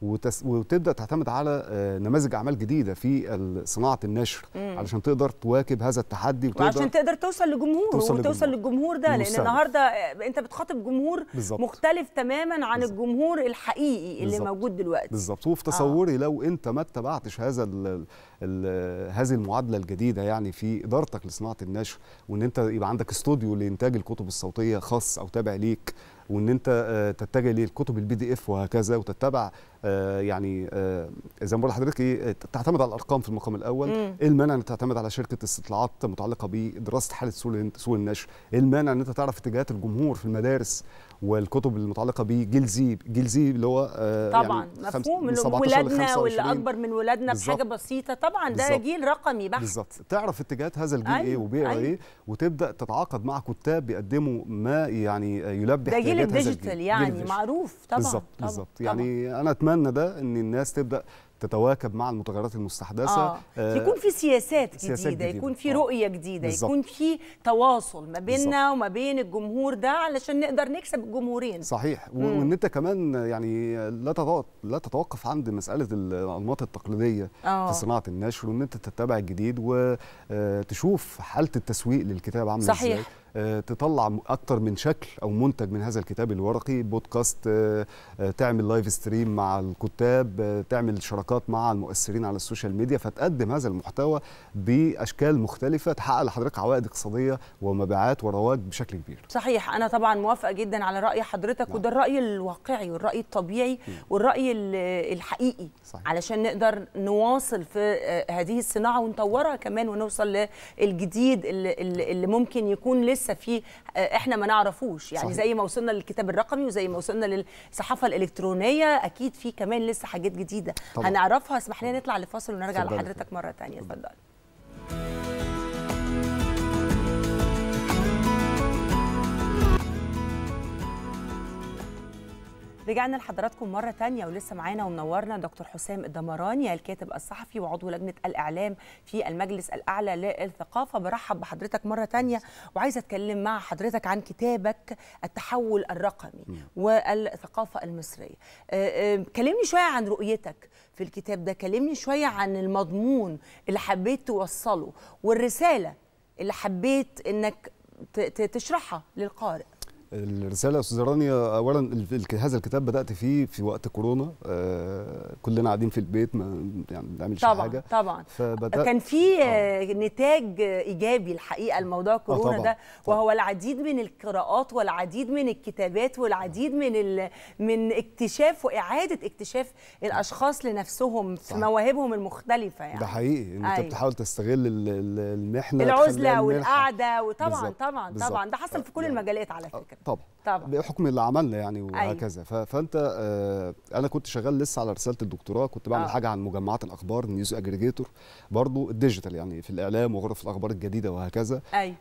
وتس... وتبدا تعتمد على آه، نماذج اعمال جديده في صناعه النشر مم. علشان تقدر تواكب هذا التحدي وتقدر وعشان تقدر توصل لجمهور توصل وتوصل للجمهور ده لان النهارده آه، انت بتخاطب جمهور بالزبط. مختلف تماما عن بالزبط. الجمهور الحقيقي اللي بالزبط. موجود دلوقتي بالظبط وفي آه. تصوري آه. لو انت ما اتبعتش هذا ال... ال... هذه المعادله الجديده يعني في ادارتك لصناعه النشر وان انت يبقى عندك استوديو لانتاج الكتب الصوتيه خاص او تابع ليك وان انت آه، تتجه للكتب البي دي اف وهكذا وتتبع آه، يعني آه، زي ما بقول لحضرتك ايه تعتمد على الارقام في المقام الاول ايه المانع ان تعتمد على شركه استطلاعات متعلقه بدراسه حاله سوق النشر ايه المانع ان انت تعرف اتجاهات الجمهور في المدارس والكتب المتعلقه بجيل جيلزي اللي هو آه، يعني طبعا يعني مفهوم ولادنا واللي اكبر من ولادنا بحاجه بسيطه طبعا ده بالزبط. جيل رقمي بحت بالظبط تعرف اتجاهات هذا الجيل إيه أيوه. ايه وبيقرا أيوه. ايه وتبدا تتعاقد مع كتاب بيقدموا ما يعني يلبي ده جيل الديجيتال يعني جيل معروف طبعا بالظبط بالظبط يعني انا اتمنى ده ان الناس تبدا تتواكب مع المتغيرات المستحدثه آه. آه يكون في سياسات جديده, سياسات جديدة. يكون في رؤيه جديده بالزبط. يكون في تواصل ما بيننا وما بين الجمهور ده علشان نقدر نكسب الجمهورين صحيح وان انت كمان يعني لا لا تتوقف عند مساله الانماط التقليديه آه. في صناعه النشر وان انت تتبع الجديد وتشوف آه، حاله التسويق للكتاب عامله ازاي آه، تطلع اكتر من شكل او منتج من هذا الكتاب الورقي بودكاست آه، آه، تعمل لايف ستريم مع الكتاب تعمل شراكات مع المؤثرين على السوشيال ميديا فتقدم هذا المحتوى باشكال مختلفه تحقق لحضرتك عوائد اقتصاديه ومبيعات ورواج بشكل كبير صحيح انا طبعا موافقه جدا على راي حضرتك نعم. وده الراي الواقعي والراي الطبيعي والراي الحقيقي صحيح. علشان نقدر نواصل في هذه الصناعه ونطورها كمان ونوصل للجديد اللي ممكن يكون لسه لسه في آه، احنا ما نعرفوش يعني صحيح. زي ما وصلنا للكتاب الرقمي وزي ما وصلنا للصحافه الالكترونيه اكيد في كمان لسه حاجات جديده طبعا. هنعرفها اسمح لنا نطلع لفاصل ونرجع لحضرتك مره ثانيه اتفضل رجعنا لحضراتكم مرة تانية ولسه معانا ومنورنا دكتور حسام الدمراني الكاتب الصحفي وعضو لجنة الإعلام في المجلس الأعلى للثقافة برحب بحضرتك مرة تانية وعايزة أتكلم مع حضرتك عن كتابك التحول الرقمي والثقافة المصرية آه، آه، كلمني شوية عن رؤيتك في الكتاب ده كلمني شوية عن المضمون اللي حبيت توصله والرسالة اللي حبيت إنك تشرحها للقارئ الرساله يا استاذ رانيا اولا هذا الكتاب بدات فيه في وقت كورونا آه، كلنا قاعدين في البيت ما يعني ما بنعملش طبعًا حاجه طبعا فبدأت كان في آه. نتاج ايجابي الحقيقه الموضوع كورونا آه طبعًا. ده وهو طبعًا. العديد من القراءات والعديد من الكتابات والعديد من من اكتشاف واعاده اكتشاف الاشخاص لنفسهم في مواهبهم المختلفه يعني ده حقيقي انت أيوة. بتحاول تستغل المحنه العزله والقعده وطبعا بالزبط. طبعا بالزبط. طبعا ده حصل آه، في كل آه، المجالات على فكره top. طبعا بحكم اللي عملنا يعني وهكذا أيوة. فانت آه انا كنت شغال لسه على رساله الدكتوراه كنت بعمل آه. حاجه عن مجمعات الاخبار نيوز اجريجيتور برضو الديجيتال يعني في الاعلام وغرف الاخبار الجديده وهكذا أيوة.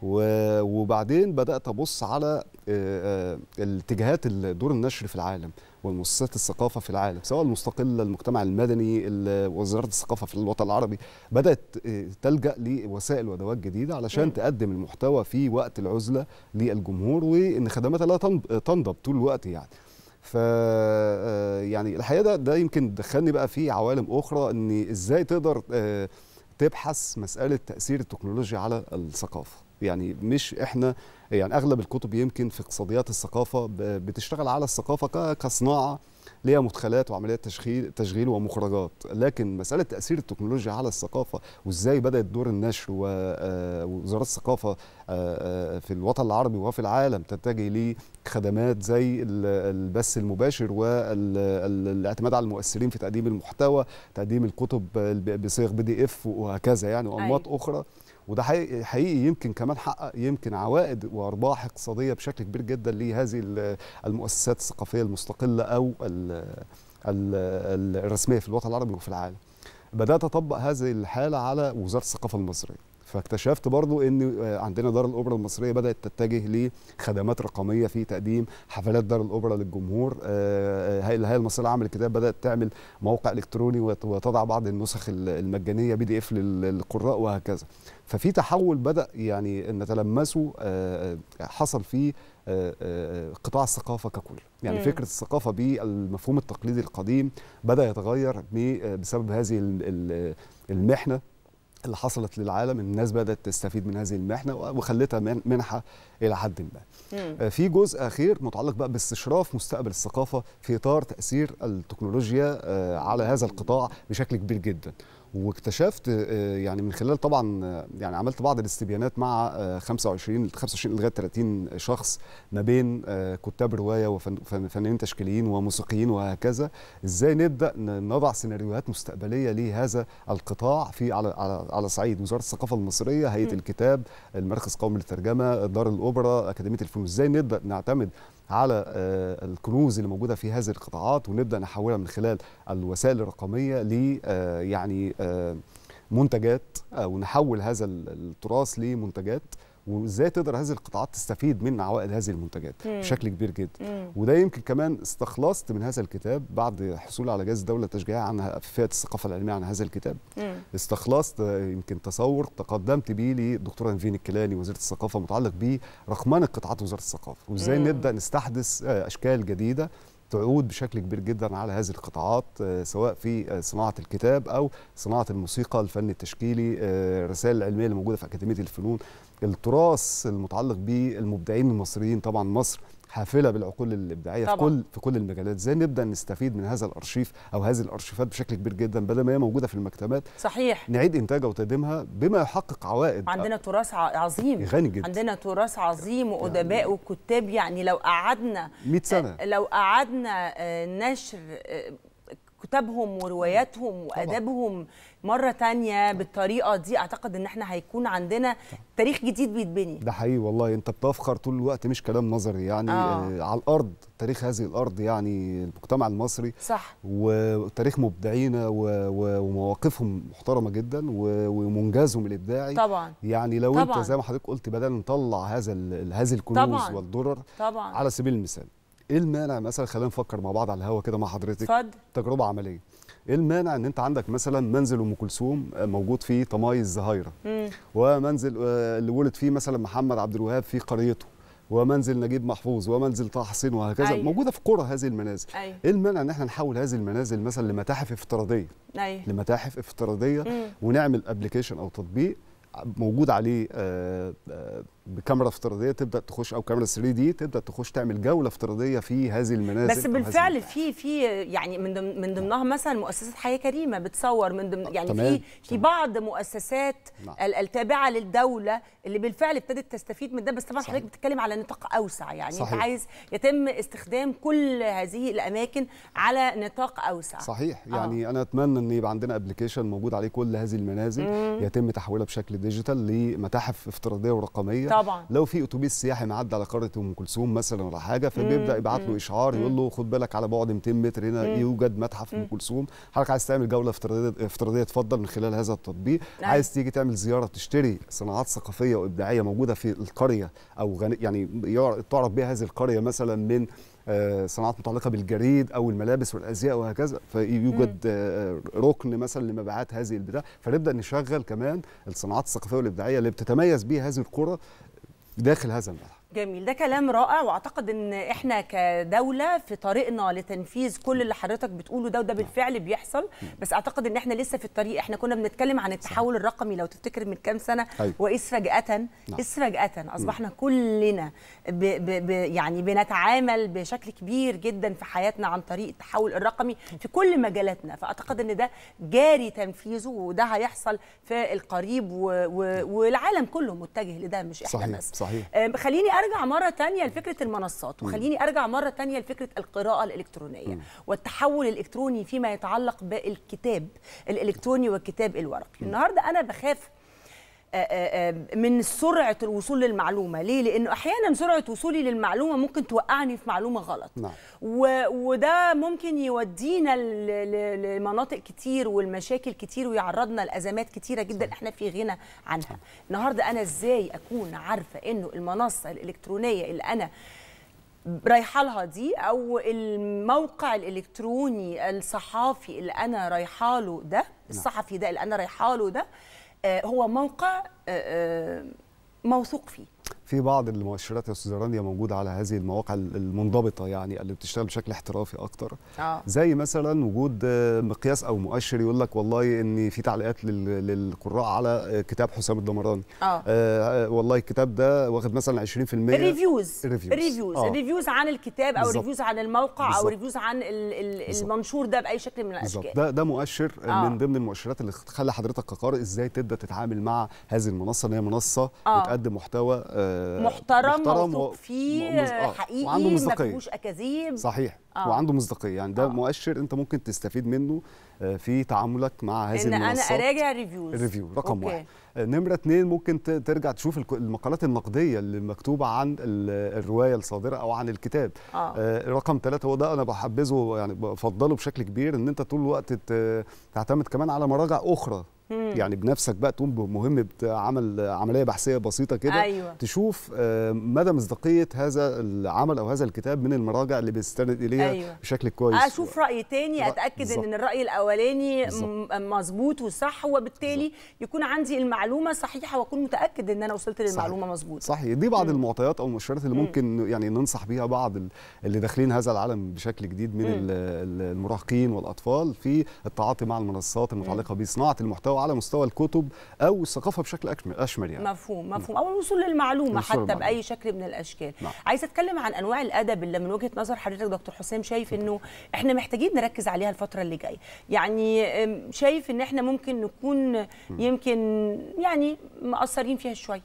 وبعدين بدات ابص على آه, آه، الاتجاهات دور النشر في العالم ومؤسسات الثقافه في العالم سواء المستقله المجتمع المدني وزاره الثقافه في الوطن العربي بدات آه، تلجا لوسائل وادوات جديده علشان م. أيوة. تقدم المحتوى في وقت العزله للجمهور وان خدماتها لا تنضب طول الوقت يعني ف آه، يعني الحقيقه ده, ده يمكن دخلني بقى في عوالم اخرى ان ازاي تقدر آه، تبحث مساله تاثير التكنولوجيا على الثقافه يعني مش احنا يعني اغلب الكتب يمكن في اقتصاديات الثقافه بتشتغل على الثقافه كصناعه ليها مدخلات وعمليات تشغيل تشغيل ومخرجات لكن مساله تاثير التكنولوجيا على الثقافه وازاي بدات دور النشر آه، ووزاره الثقافه آه، آه، في الوطن العربي وفي العالم تتجه لخدمات زي البث المباشر والاعتماد على المؤثرين في تقديم المحتوى تقديم الكتب بصيغ بي دي اف وهكذا يعني وانماط أيوة. اخرى وده حقيقي, يمكن كمان حقق يمكن عوائد وارباح اقتصاديه بشكل كبير جدا لهذه المؤسسات الثقافيه المستقله او الرسميه في الوطن العربي وفي العالم بدات اطبق هذه الحاله على وزاره الثقافه المصريه فاكتشفت برضو ان آه، عندنا دار الاوبرا المصريه بدات تتجه لخدمات رقميه في تقديم حفلات دار الاوبرا للجمهور آه، آه، الهيئه المصريه لعمل الكتاب بدات تعمل موقع الكتروني وتضع بعض النسخ المجانيه بي دي اف للقراء وهكذا ففي تحول بدا يعني نتلمسه آه، آه، حصل في آه، قطاع الثقافه ككل يعني مم. فكره الثقافه بالمفهوم التقليدي القديم بدا يتغير بسبب هذه المحنه اللي حصلت للعالم الناس بدات تستفيد من هذه المحنه وخلتها منحه الى حد ما. في جزء اخير متعلق بقى باستشراف مستقبل الثقافه في اطار تاثير التكنولوجيا على هذا القطاع بشكل كبير جدا. واكتشفت آه، يعني من خلال طبعا آه، يعني عملت بعض الاستبيانات مع 25 آه، 25 لغايه 30 شخص ما بين كتاب روايه وفنانين تشكيليين وموسيقيين وهكذا ازاي نبدا نضع سيناريوهات مستقبليه لهذا القطاع في على على صعيد وزاره الثقافه المصريه هيئه الكتاب المركز القومي للترجمه دار الاوبرا اكاديميه الفنون ازاي نبدا نعتمد على آه، الكنوز اللي موجوده في هذه القطاعات ونبدا نحولها من خلال الوسائل الرقميه ل آه، يعني آه، منتجات او نحول هذا التراث لمنتجات وازاي تقدر هذه القطاعات تستفيد من عوائد هذه المنتجات مم. بشكل كبير جدا مم. وده يمكن كمان استخلصت من هذا الكتاب بعد حصولي على جائزه دوله تشجيعيه عن فئه الثقافه العلميه عن هذا الكتاب مم. استخلصت يمكن تصور تقدمت بيه للدكتوره انفين الكيلاني وزيره الثقافه متعلق برقمنه قطاعات وزاره الثقافه وازاي نبدا نستحدث آه، اشكال جديده تعود بشكل كبير جدا على هذه القطاعات آه، سواء في آه، صناعه الكتاب او صناعه الموسيقى الفن التشكيلي آه، الرسائل العلميه الموجوده في اكاديميه الفنون التراث المتعلق بالمبدعين المصريين طبعا مصر حافله بالعقول الابداعيه طبعا. في كل في كل المجالات ازاي نبدا نستفيد من هذا الارشيف او هذه الارشيفات بشكل كبير جدا بدل ما هي موجوده في المكتبات صحيح نعيد انتاجها وتقديمها بما يحقق عوائد عندنا تراث عظيم غني جدا عندنا تراث عظيم يعني وادباء يعني وكتاب يعني لو قعدنا 100 سنه آه، لو قعدنا آه، نشر آه، كتابهم ورواياتهم وادابهم مره تانية بالطريقه دي اعتقد ان احنا هيكون عندنا تاريخ جديد بيتبني ده حقيقي والله انت بتفخر طول الوقت مش كلام نظري يعني آه. آه، على الارض تاريخ هذه الارض يعني المجتمع المصري صح وتاريخ مبدعينا ومواقفهم محترمه جدا ومنجزهم الابداعي طبعا يعني لو طبعا. انت زي ما حضرتك قلت بدل نطلع هذا هذه الكنوز طبعا. والدرر طبعا. على سبيل المثال ايه المانع مثلا خلينا نفكر مع بعض على الهوا كده مع حضرتك فضل. تجربه عمليه ايه المانع ان انت عندك مثلا منزل ام كلثوم آه، موجود فيه طمايز زهايره ومنزل آه، اللي ولد فيه مثلا محمد عبد الوهاب في قريته ومنزل نجيب محفوظ ومنزل طه حسين وهكذا أيوة. موجوده في قرى هذه المنازل أيوة. ايه المانع ان احنا نحول هذه المنازل مثلا لمتاحف افتراضيه أيوة. لمتاحف افتراضيه مم. ونعمل ابلكيشن او تطبيق موجود عليه آآ آه، آآ بكاميرا افتراضيه تبدا تخش او كاميرا 3 دي تبدا تخش تعمل جوله افتراضيه في هذه المنازل بس بالفعل في في يعني من دم من ضمنها مثلا مؤسسه حياه كريمه بتصور من ضمن آه، يعني في في بعض مؤسسات نعم. التابعه للدوله اللي بالفعل ابتدت تستفيد من ده بس طبعا حضرتك بتتكلم على نطاق اوسع يعني صحيح. انت عايز يتم استخدام كل هذه الاماكن على نطاق اوسع صحيح آه. يعني آه. انا اتمنى ان يبقى عندنا ابلكيشن موجود عليه كل هذه المنازل مم. يتم تحويلها بشكل ديجيتال لمتاحف افتراضيه ورقميه طبعا. طبعا لو في اتوبيس سياحي معدي على قاره ام كلثوم مثلا ولا حاجه فبيبدا يبعت له اشعار يقول له خد بالك على بعد 200 متر هنا يوجد متحف ام كلثوم حضرتك عايز تعمل جوله افتراضيه افتراضيه اتفضل من خلال هذا التطبيق نعم. عايز تيجي تعمل زياره تشتري صناعات ثقافيه وابداعيه موجوده في القريه او غني يعني تعرف بها هذه القريه مثلا من آه، صناعات متعلقه بالجريد او الملابس والازياء وهكذا فيوجد آه، ركن مثلا لمبيعات هذه البضاعه فنبدا نشغل كمان الصناعات الثقافيه والابداعيه اللي بتتميز بها هذه القرى داخل هذا الملعب جميل ده كلام رائع واعتقد ان احنا كدوله في طريقنا لتنفيذ كل اللي حضرتك بتقوله ده وده بالفعل بيحصل بس اعتقد ان احنا لسه في الطريق احنا كنا بنتكلم عن التحول الرقمي لو تفتكر من كام سنه أيوه. واذ فجاه نعم. اس فجاه اصبحنا كلنا ب ب ب يعني بنتعامل بشكل كبير جدا في حياتنا عن طريق التحول الرقمي في كل مجالاتنا فاعتقد ان ده جاري تنفيذه وده هيحصل في القريب والعالم كله متجه لده مش احنا صحيح. بس صحيح. آه، خليني ارجع مره تانية لفكره المنصات وخليني ارجع مره تانية لفكره القراءه الالكترونيه والتحول الالكتروني فيما يتعلق بالكتاب الالكتروني والكتاب الورقي النهارده انا بخاف آه، آه، آه، من سرعه الوصول للمعلومه ليه لانه احيانا سرعه وصولي للمعلومه ممكن توقعني في معلومه غلط نعم. وده ممكن يودينا لمناطق كتير والمشاكل كتير ويعرضنا لازمات كتيره جدا صحيح. احنا في غنى عنها النهارده انا ازاي اكون عارفه انه المنصه الالكترونيه اللي انا رايحه لها دي او الموقع الالكتروني الصحافي اللي انا رايحه له ده نعم. الصحفي ده اللي انا رايحه له ده آه، هو موقع آه، آه، موثوق فيه في بعض المؤشرات يا استاذ رانيا موجوده على هذه المواقع المنضبطه يعني اللي بتشتغل بشكل احترافي اكتر آه. زي مثلا وجود آه، مقياس او مؤشر يقول لك والله ان في تعليقات للقراء على آه، كتاب حسام الدمراني آه. آه. آه والله الكتاب ده واخد مثلا 20% ريفيوز ريفيوز آه. ريفيوز عن الكتاب او ريفيوز عن الموقع بالزبط. او ريفيوز عن المنشور ده باي شكل من الاشكال ده ده مؤشر آه. من ضمن المؤشرات اللي تخلي حضرتك كقارئ ازاي تبدا تتعامل مع هذه المنصه ان هي منصه آه. بتقدم محتوى آه، محترم, محترم موثوق فيه آه. حقيقي وعنده مصداقيه مفيهوش اكاذيب صحيح آه. وعنده مصداقيه يعني ده آه. مؤشر انت ممكن تستفيد منه آه، في تعاملك مع هذه إن المنصات ان انا اراجع الريفيوز الريفيو رقم أوكي. واحد نمره اثنين ممكن ترجع تشوف المقالات النقديه اللي مكتوبه عن الروايه الصادره او عن الكتاب آه. آه، رقم ثلاثه هو ده انا بحبذه يعني بفضله بشكل كبير ان انت طول الوقت تعتمد كمان على مراجع اخرى يعني بنفسك بقى تقوم بمهمه عمل عمليه بحثيه بسيطه كده أيوة. تشوف آه، مدى مصداقيه هذا العمل او هذا الكتاب من المراجع اللي بيستند اليها أيوة. بشكل كويس اشوف راي تاني اتاكد بالزبط. ان الراي الاولاني مظبوط وصح وبالتالي بالزبط. يكون عندي المع... معلومه صحيحه واكون متاكد ان انا وصلت للمعلومه مظبوط صحيح دي بعض م. المعطيات او المؤشرات اللي ممكن يعني ننصح بيها بعض اللي داخلين هذا العالم بشكل جديد من م. المراهقين والاطفال في التعاطي مع المنصات المتعلقه بصناعه المحتوى على مستوى الكتب او الثقافه بشكل اشمل يعني مفهوم مفهوم او الوصول للمعلومه حتى المعلومة. باي شكل من الاشكال م. نعم. عايزه اتكلم عن انواع الادب اللي من وجهه نظر حضرتك دكتور حسام شايف انه احنا محتاجين نركز عليها الفتره اللي جايه يعني شايف ان احنا ممكن نكون يمكن يعني مقصرين فيها شويه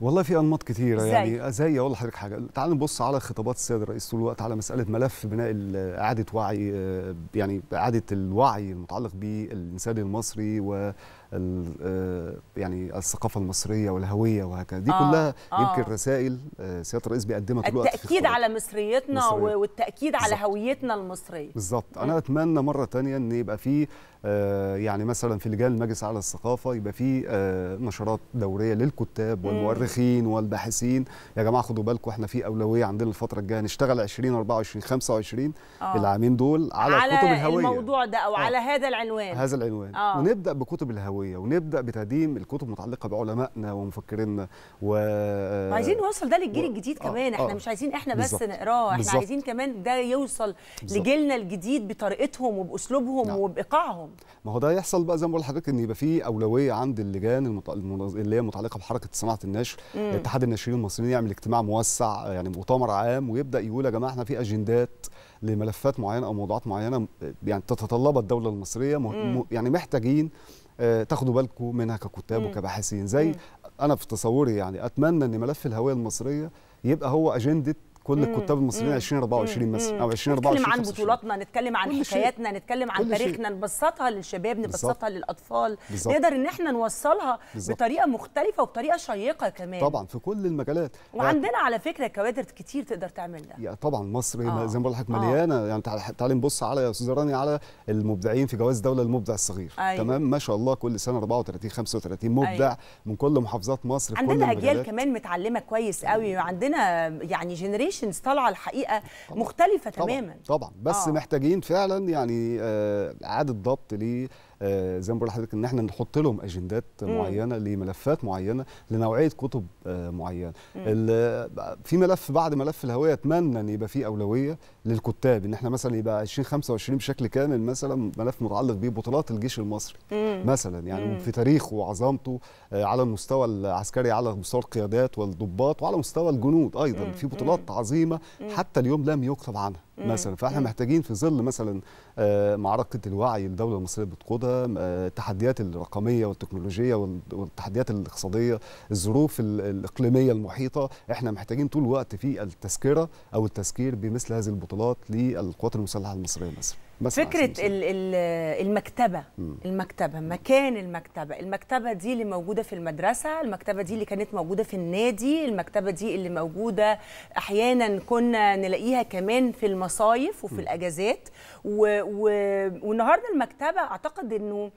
والله في انماط كثيره زي. يعني زي اقول لحضرتك حاجه تعال نبص على خطابات السيد الرئيس طول الوقت على مساله ملف بناء اعاده وعي آه، يعني اعاده الوعي المتعلق بالانسان المصري و آه، يعني الثقافه المصريه والهويه وهكذا دي آه كلها آه يمكن رسائل آه، سياده الرئيس بيقدمها كل الوقت التاكيد على مصريتنا مصرية. والتاكيد بالزبط. على هويتنا المصريه بالظبط آه. انا اتمنى مره ثانيه ان يبقى في يعني مثلا في لجان المجلس الاعلى للثقافه يبقى في نشرات دوريه للكتاب والمؤرخين والباحثين يا جماعه خدوا بالكم احنا في اولويه عندنا الفتره الجايه نشتغل 20 24 25 آه. العامين دول على, على كتب الهويه على الموضوع ده او آه. على هذا العنوان هذا العنوان آه. ونبدا بكتب الهويه النبويه ونبدا بتقديم الكتب المتعلقه بعلمائنا ومفكرينا و عايزين نوصل ده للجيل و... الجديد آه، كمان آه احنا آه مش عايزين احنا بس نقراه احنا بالزبط. عايزين كمان ده يوصل لجيلنا الجديد بطريقتهم وباسلوبهم نعم. وبايقاعهم ما هو ده يحصل بقى زي ما بقول لحضرتك ان يبقى في اولويه عند اللجان المط... اللي هي متعلقه بحركه صناعه النشر مم. اتحاد الناشرين المصريين يعمل اجتماع موسع يعني مؤتمر عام ويبدا يقول يا جماعه احنا في اجندات لملفات معينه او موضوعات معينه يعني تتطلبها الدوله المصريه مه... يعني محتاجين آه، تاخدوا بالكم منها ككتاب وكباحثين زي انا في تصوري يعني اتمنى ان ملف الهويه المصريه يبقى هو اجنده كل الكتاب المصريين 2024 مثلا او 2024 نتكلم عن بطولاتنا نتكلم عن حكاياتنا نتكلم عن تاريخنا نبسطها للشباب نبسطها للاطفال بالزبط. نقدر ان احنا نوصلها بالزبط. بطريقه مختلفه وبطريقه شيقه كمان طبعا في كل المجالات وعندنا على فكره كوادر كتير تقدر تعمل ده طبعا مصر آه. زي ما بقول لحضرتك آه. مليانه آه. يعني تعالي نبص على يا استاذ راني على المبدعين في جوائز دوله المبدع الصغير أيوة. تمام ما شاء الله كل سنه 34 35 مبدع أيوة. من كل محافظات مصر عندنا اجيال كمان متعلمه كويس قوي وعندنا أيوه. يعني جنريشن السيتويشنز طالعه الحقيقه طبعًا. مختلفه طبعًا. تماما طبعا بس آه. محتاجين فعلا يعني آه، اعاده آه ضبط ليه آه، زي ما بقول لحضرتك ان احنا نحط لهم اجندات معينه لملفات معينه لنوعيه كتب آه، معينه آه، في ملف بعد ملف الهويه اتمنى ان يبقى فيه اولويه للكتاب ان احنا مثلا يبقى 2025 بشكل كامل مثلا ملف متعلق ببطولات الجيش المصري مثلا يعني في تاريخه وعظمته على المستوى العسكري على مستوى القيادات والضباط وعلى مستوى الجنود ايضا في بطولات عظيمه حتى اليوم لم يكتب عنها مثلا فاحنا محتاجين في ظل مثلا آه، معركه الوعي الدوله المصريه بتقودها آه، التحديات الرقميه والتكنولوجيه والتحديات الاقتصاديه الظروف الاقليميه المحيطه احنا محتاجين طول الوقت في التذكره او التذكير بمثل هذه البطولات للقوات المسلحه المصريه مثلا بس فكره المكتبه م. المكتبه مكان المكتبه المكتبه دي اللي موجوده في المدرسه المكتبه دي اللي كانت موجوده في النادي المكتبه دي اللي موجوده احيانا كنا نلاقيها كمان في المصايف وفي م. الاجازات و... و... والنهارده المكتبه اعتقد انه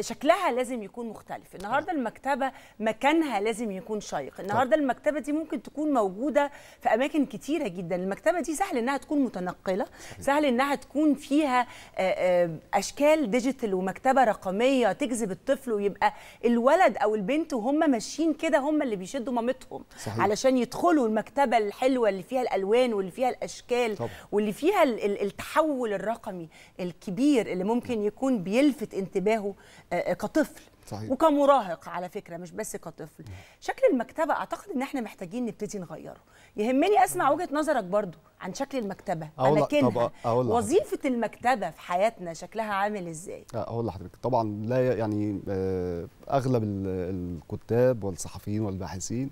شكلها لازم يكون مختلف النهارده المكتبه مكانها لازم يكون شيق النهارده المكتبه دي ممكن تكون موجوده في اماكن كتيره جدا المكتبه دي سهل انها تكون متنقله سهل انها تكون فيها آه، آه، اشكال ديجيتال ومكتبه رقميه تجذب الطفل ويبقى الولد او البنت وهم ماشيين كده هم اللي بيشدوا مامتهم صحيح. علشان يدخلوا المكتبه الحلوه اللي فيها الالوان واللي فيها الاشكال طب. واللي فيها التحول الرقمي الكبير اللي ممكن يكون بيلفت انتباهه آه، آه، كطفل صحيح. وكمراهق على فكره مش بس كطفل شكل المكتبه اعتقد ان احنا محتاجين نبتدي نغيره يهمني اسمع وجهه نظرك برضو عن شكل المكتبه انا اماكنها وظيفه المكتبه في حياتنا شكلها عامل ازاي اقول لحضرتك طبعا لا يعني آه، اغلب الكتاب والصحفيين والباحثين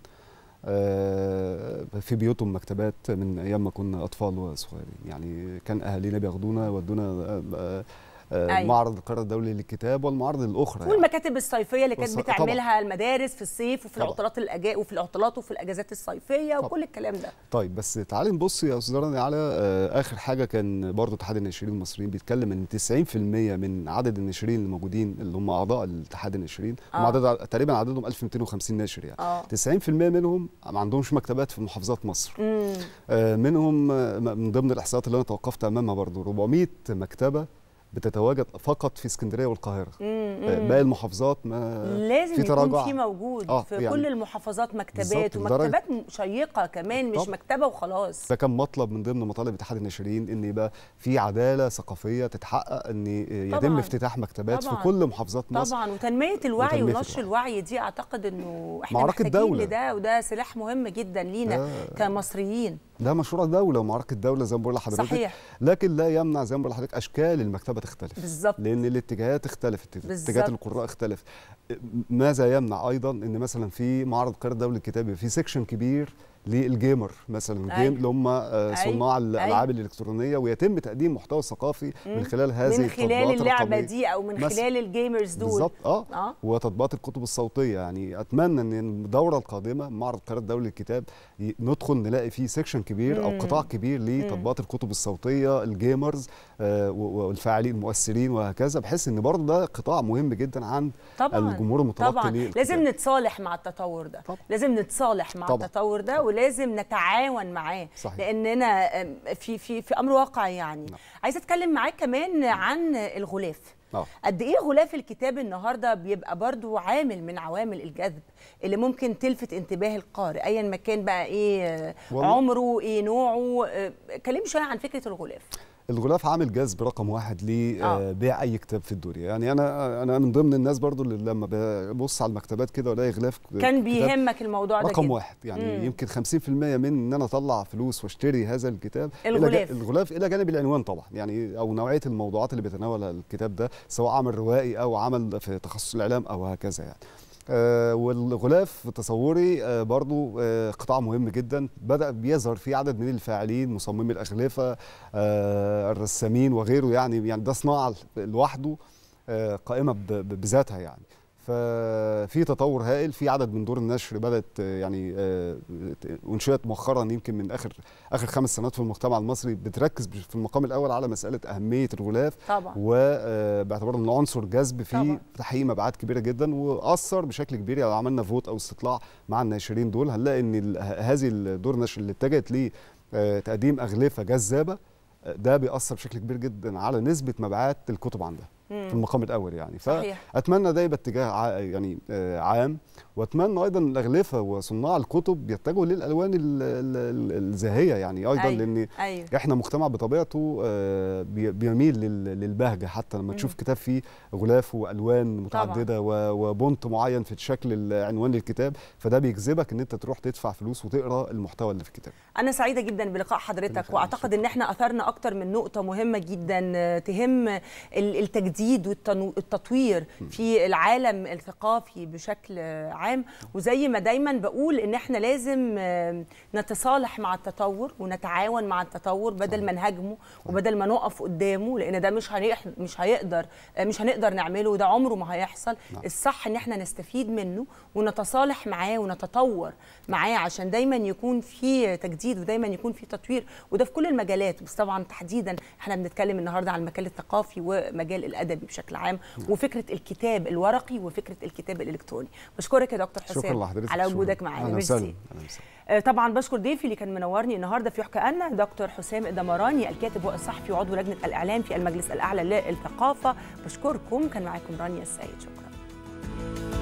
في بيوتهم مكتبات من ايام ما كنا اطفال وصغيرين يعني كان اهالينا بياخدونا ودونا آه، أيوة. معرض القاهره الدولي للكتاب والمعارض الاخرى يعني. والمكاتب يعني. الصيفيه اللي كانت بتعملها طبعا. المدارس في الصيف وفي طبعا. العطلات الاجاء وفي العطلات وفي الاجازات الصيفيه طبعا. وكل الكلام ده طيب بس تعالي نبص يا استاذ رنا على آه، اخر حاجه كان برضو اتحاد الناشرين المصريين بيتكلم ان 90% من عدد الناشرين الموجودين اللي هم اعضاء الاتحاد الناشرين آه. عدد تقريبا عددهم 1250 ناشر يعني آه. 90% منهم ما عندهمش مكتبات في محافظات مصر آه منهم آه، من ضمن الاحصاءات اللي انا توقفت امامها برضو 400 مكتبه بتتواجد فقط في اسكندريه والقاهره آه، باقي المحافظات ما لازم في تراجع. يكون في موجود آه في يعني كل المحافظات مكتبات ومكتبات شيقه كمان مش مكتبه وخلاص ده كان مطلب من ضمن مطالب اتحاد الناشرين ان يبقى في عداله ثقافيه تتحقق ان يتم افتتاح مكتبات طبعاً. في كل محافظات مصر طبعا وتنميه الوعي ونشر الوعي دي اعتقد انه احنا محتاجين لده وده سلاح مهم جدا لينا آه. كمصريين ده مشروع دوله ومعركه دوله زي ما بقول لحضرتك صحيح. لكن لا يمنع زي ما بقول لحضرتك اشكال المكتبه تختلف بالظبط لان الاتجاهات اختلفت اتجاهات القراء اختلفت ماذا يمنع ايضا ان مثلا في معرض قرار دولي الكتابي في سيكشن كبير للجيمر مثلا أيوة. اللي هم آه، صناع الالعاب أيوة. الالكترونيه ويتم تقديم محتوى ثقافي من خلال هذه من خلال اللعبه الرقمية. دي او من مثل. خلال الجيمرز دول بالظبط آه. اه وتطبيقات الكتب الصوتيه يعني اتمنى ان الدوره القادمه معرض القاهره الدولي للكتاب ندخل نلاقي فيه سيكشن كبير او قطاع كبير لتطبيقات الكتب الصوتيه الجيمرز آه والفاعلين المؤثرين وهكذا بحيث ان برضه ده قطاع مهم جدا عند طبعا. الجمهور المتلقي طبعا لازم نتصالح مع التطور ده طبعا. لازم نتصالح مع طبعا. التطور ده ولازم نتعاون معاه صحيح. لاننا في في في امر واقع يعني نعم. عايزه اتكلم معاك كمان نعم. عن الغلاف أوه. نعم. قد ايه غلاف الكتاب النهارده بيبقى برضو عامل من عوامل الجذب اللي ممكن تلفت انتباه القارئ ايا ما كان بقى ايه عمره ايه نوعه آه، كلمني شويه عن فكره الغلاف الغلاف عامل جذب رقم واحد لبيع آه. آه. اي كتاب في الدنيا يعني انا انا من ضمن الناس برضو اللي لما ببص على المكتبات كده الاقي غلاف كان بيهمك الموضوع ده رقم واحد يعني مم. يمكن 50% من ان انا اطلع فلوس واشتري هذا الكتاب الغلاف إلى الغلاف الى جانب العنوان طبعا يعني او نوعيه الموضوعات اللي بيتناولها الكتاب ده سواء عمل روائي او عمل في تخصص الاعلام او هكذا يعني آه، والغلاف في تصوري آه، برضو آه، قطاع مهم جدا بدأ بيظهر فيه عدد من الفاعلين مصممي الأغلفة الرسامين وغيره يعني يعني ده صناعة لوحده قائمة بذاتها يعني ففي تطور هائل في عدد من دور النشر بدات يعني آه، انشئت مؤخرا يمكن من اخر اخر خمس سنوات في المجتمع المصري بتركز في المقام الاول على مساله اهميه الغلاف طبعا وباعتبار آه، انه عنصر جذب في تحقيق مبيعات كبيره جدا واثر بشكل كبير يعني عملنا فوت او استطلاع مع الناشرين دول هنلاقي ان هذه الدور النشر اللي اتجهت لتقديم آه، تقديم اغلفه جذابه ده بيأثر بشكل كبير جدا على نسبه مبيعات الكتب عندها في المقام الاول يعني فاتمنى ده يبقى اتجاه يعني آه، عام واتمنى ايضا الاغلفه وصناع الكتب يتجهوا للالوان الزاهيه يعني ايضا أيوه. لان أيوه. احنا مجتمع بطبيعته آه، بيميل للبهجه حتى لما تشوف كتاب فيه غلاف والوان متعدده طبعا. وبونت معين في شكل العنوان للكتاب فده بيجذبك ان انت تروح تدفع فلوس وتقرا المحتوى اللي في الكتاب انا سعيده جدا بلقاء حضرتك واعتقد ان احنا اثرنا اكتر من نقطه مهمه جدا آه، تهم التجديد التجديد والتطوير في العالم الثقافي بشكل عام وزي ما دايما بقول ان احنا لازم نتصالح مع التطور ونتعاون مع التطور بدل ما نهاجمه وبدل ما نقف قدامه لان ده مش مش هيقدر آه، مش هنقدر نعمله وده عمره ما هيحصل نعم. الصح ان احنا نستفيد منه ونتصالح معاه ونتطور نعم. معاه عشان دايما يكون في تجديد ودايما يكون في تطوير وده في كل المجالات بس طبعا تحديدا احنا بنتكلم النهارده عن المجال الثقافي ومجال الادب الادبي بشكل عام وفكره الكتاب الورقي وفكره الكتاب الالكتروني بشكرك يا دكتور حسام على وجودك معانا ميرسي آه، طبعا بشكر ضيفي اللي كان منورني النهارده في يحكى أنا دكتور حسام الدمراني الكاتب والصحفي وعضو لجنه الاعلام في المجلس الاعلى للثقافه بشكركم كان معاكم رانيا السيد شكرا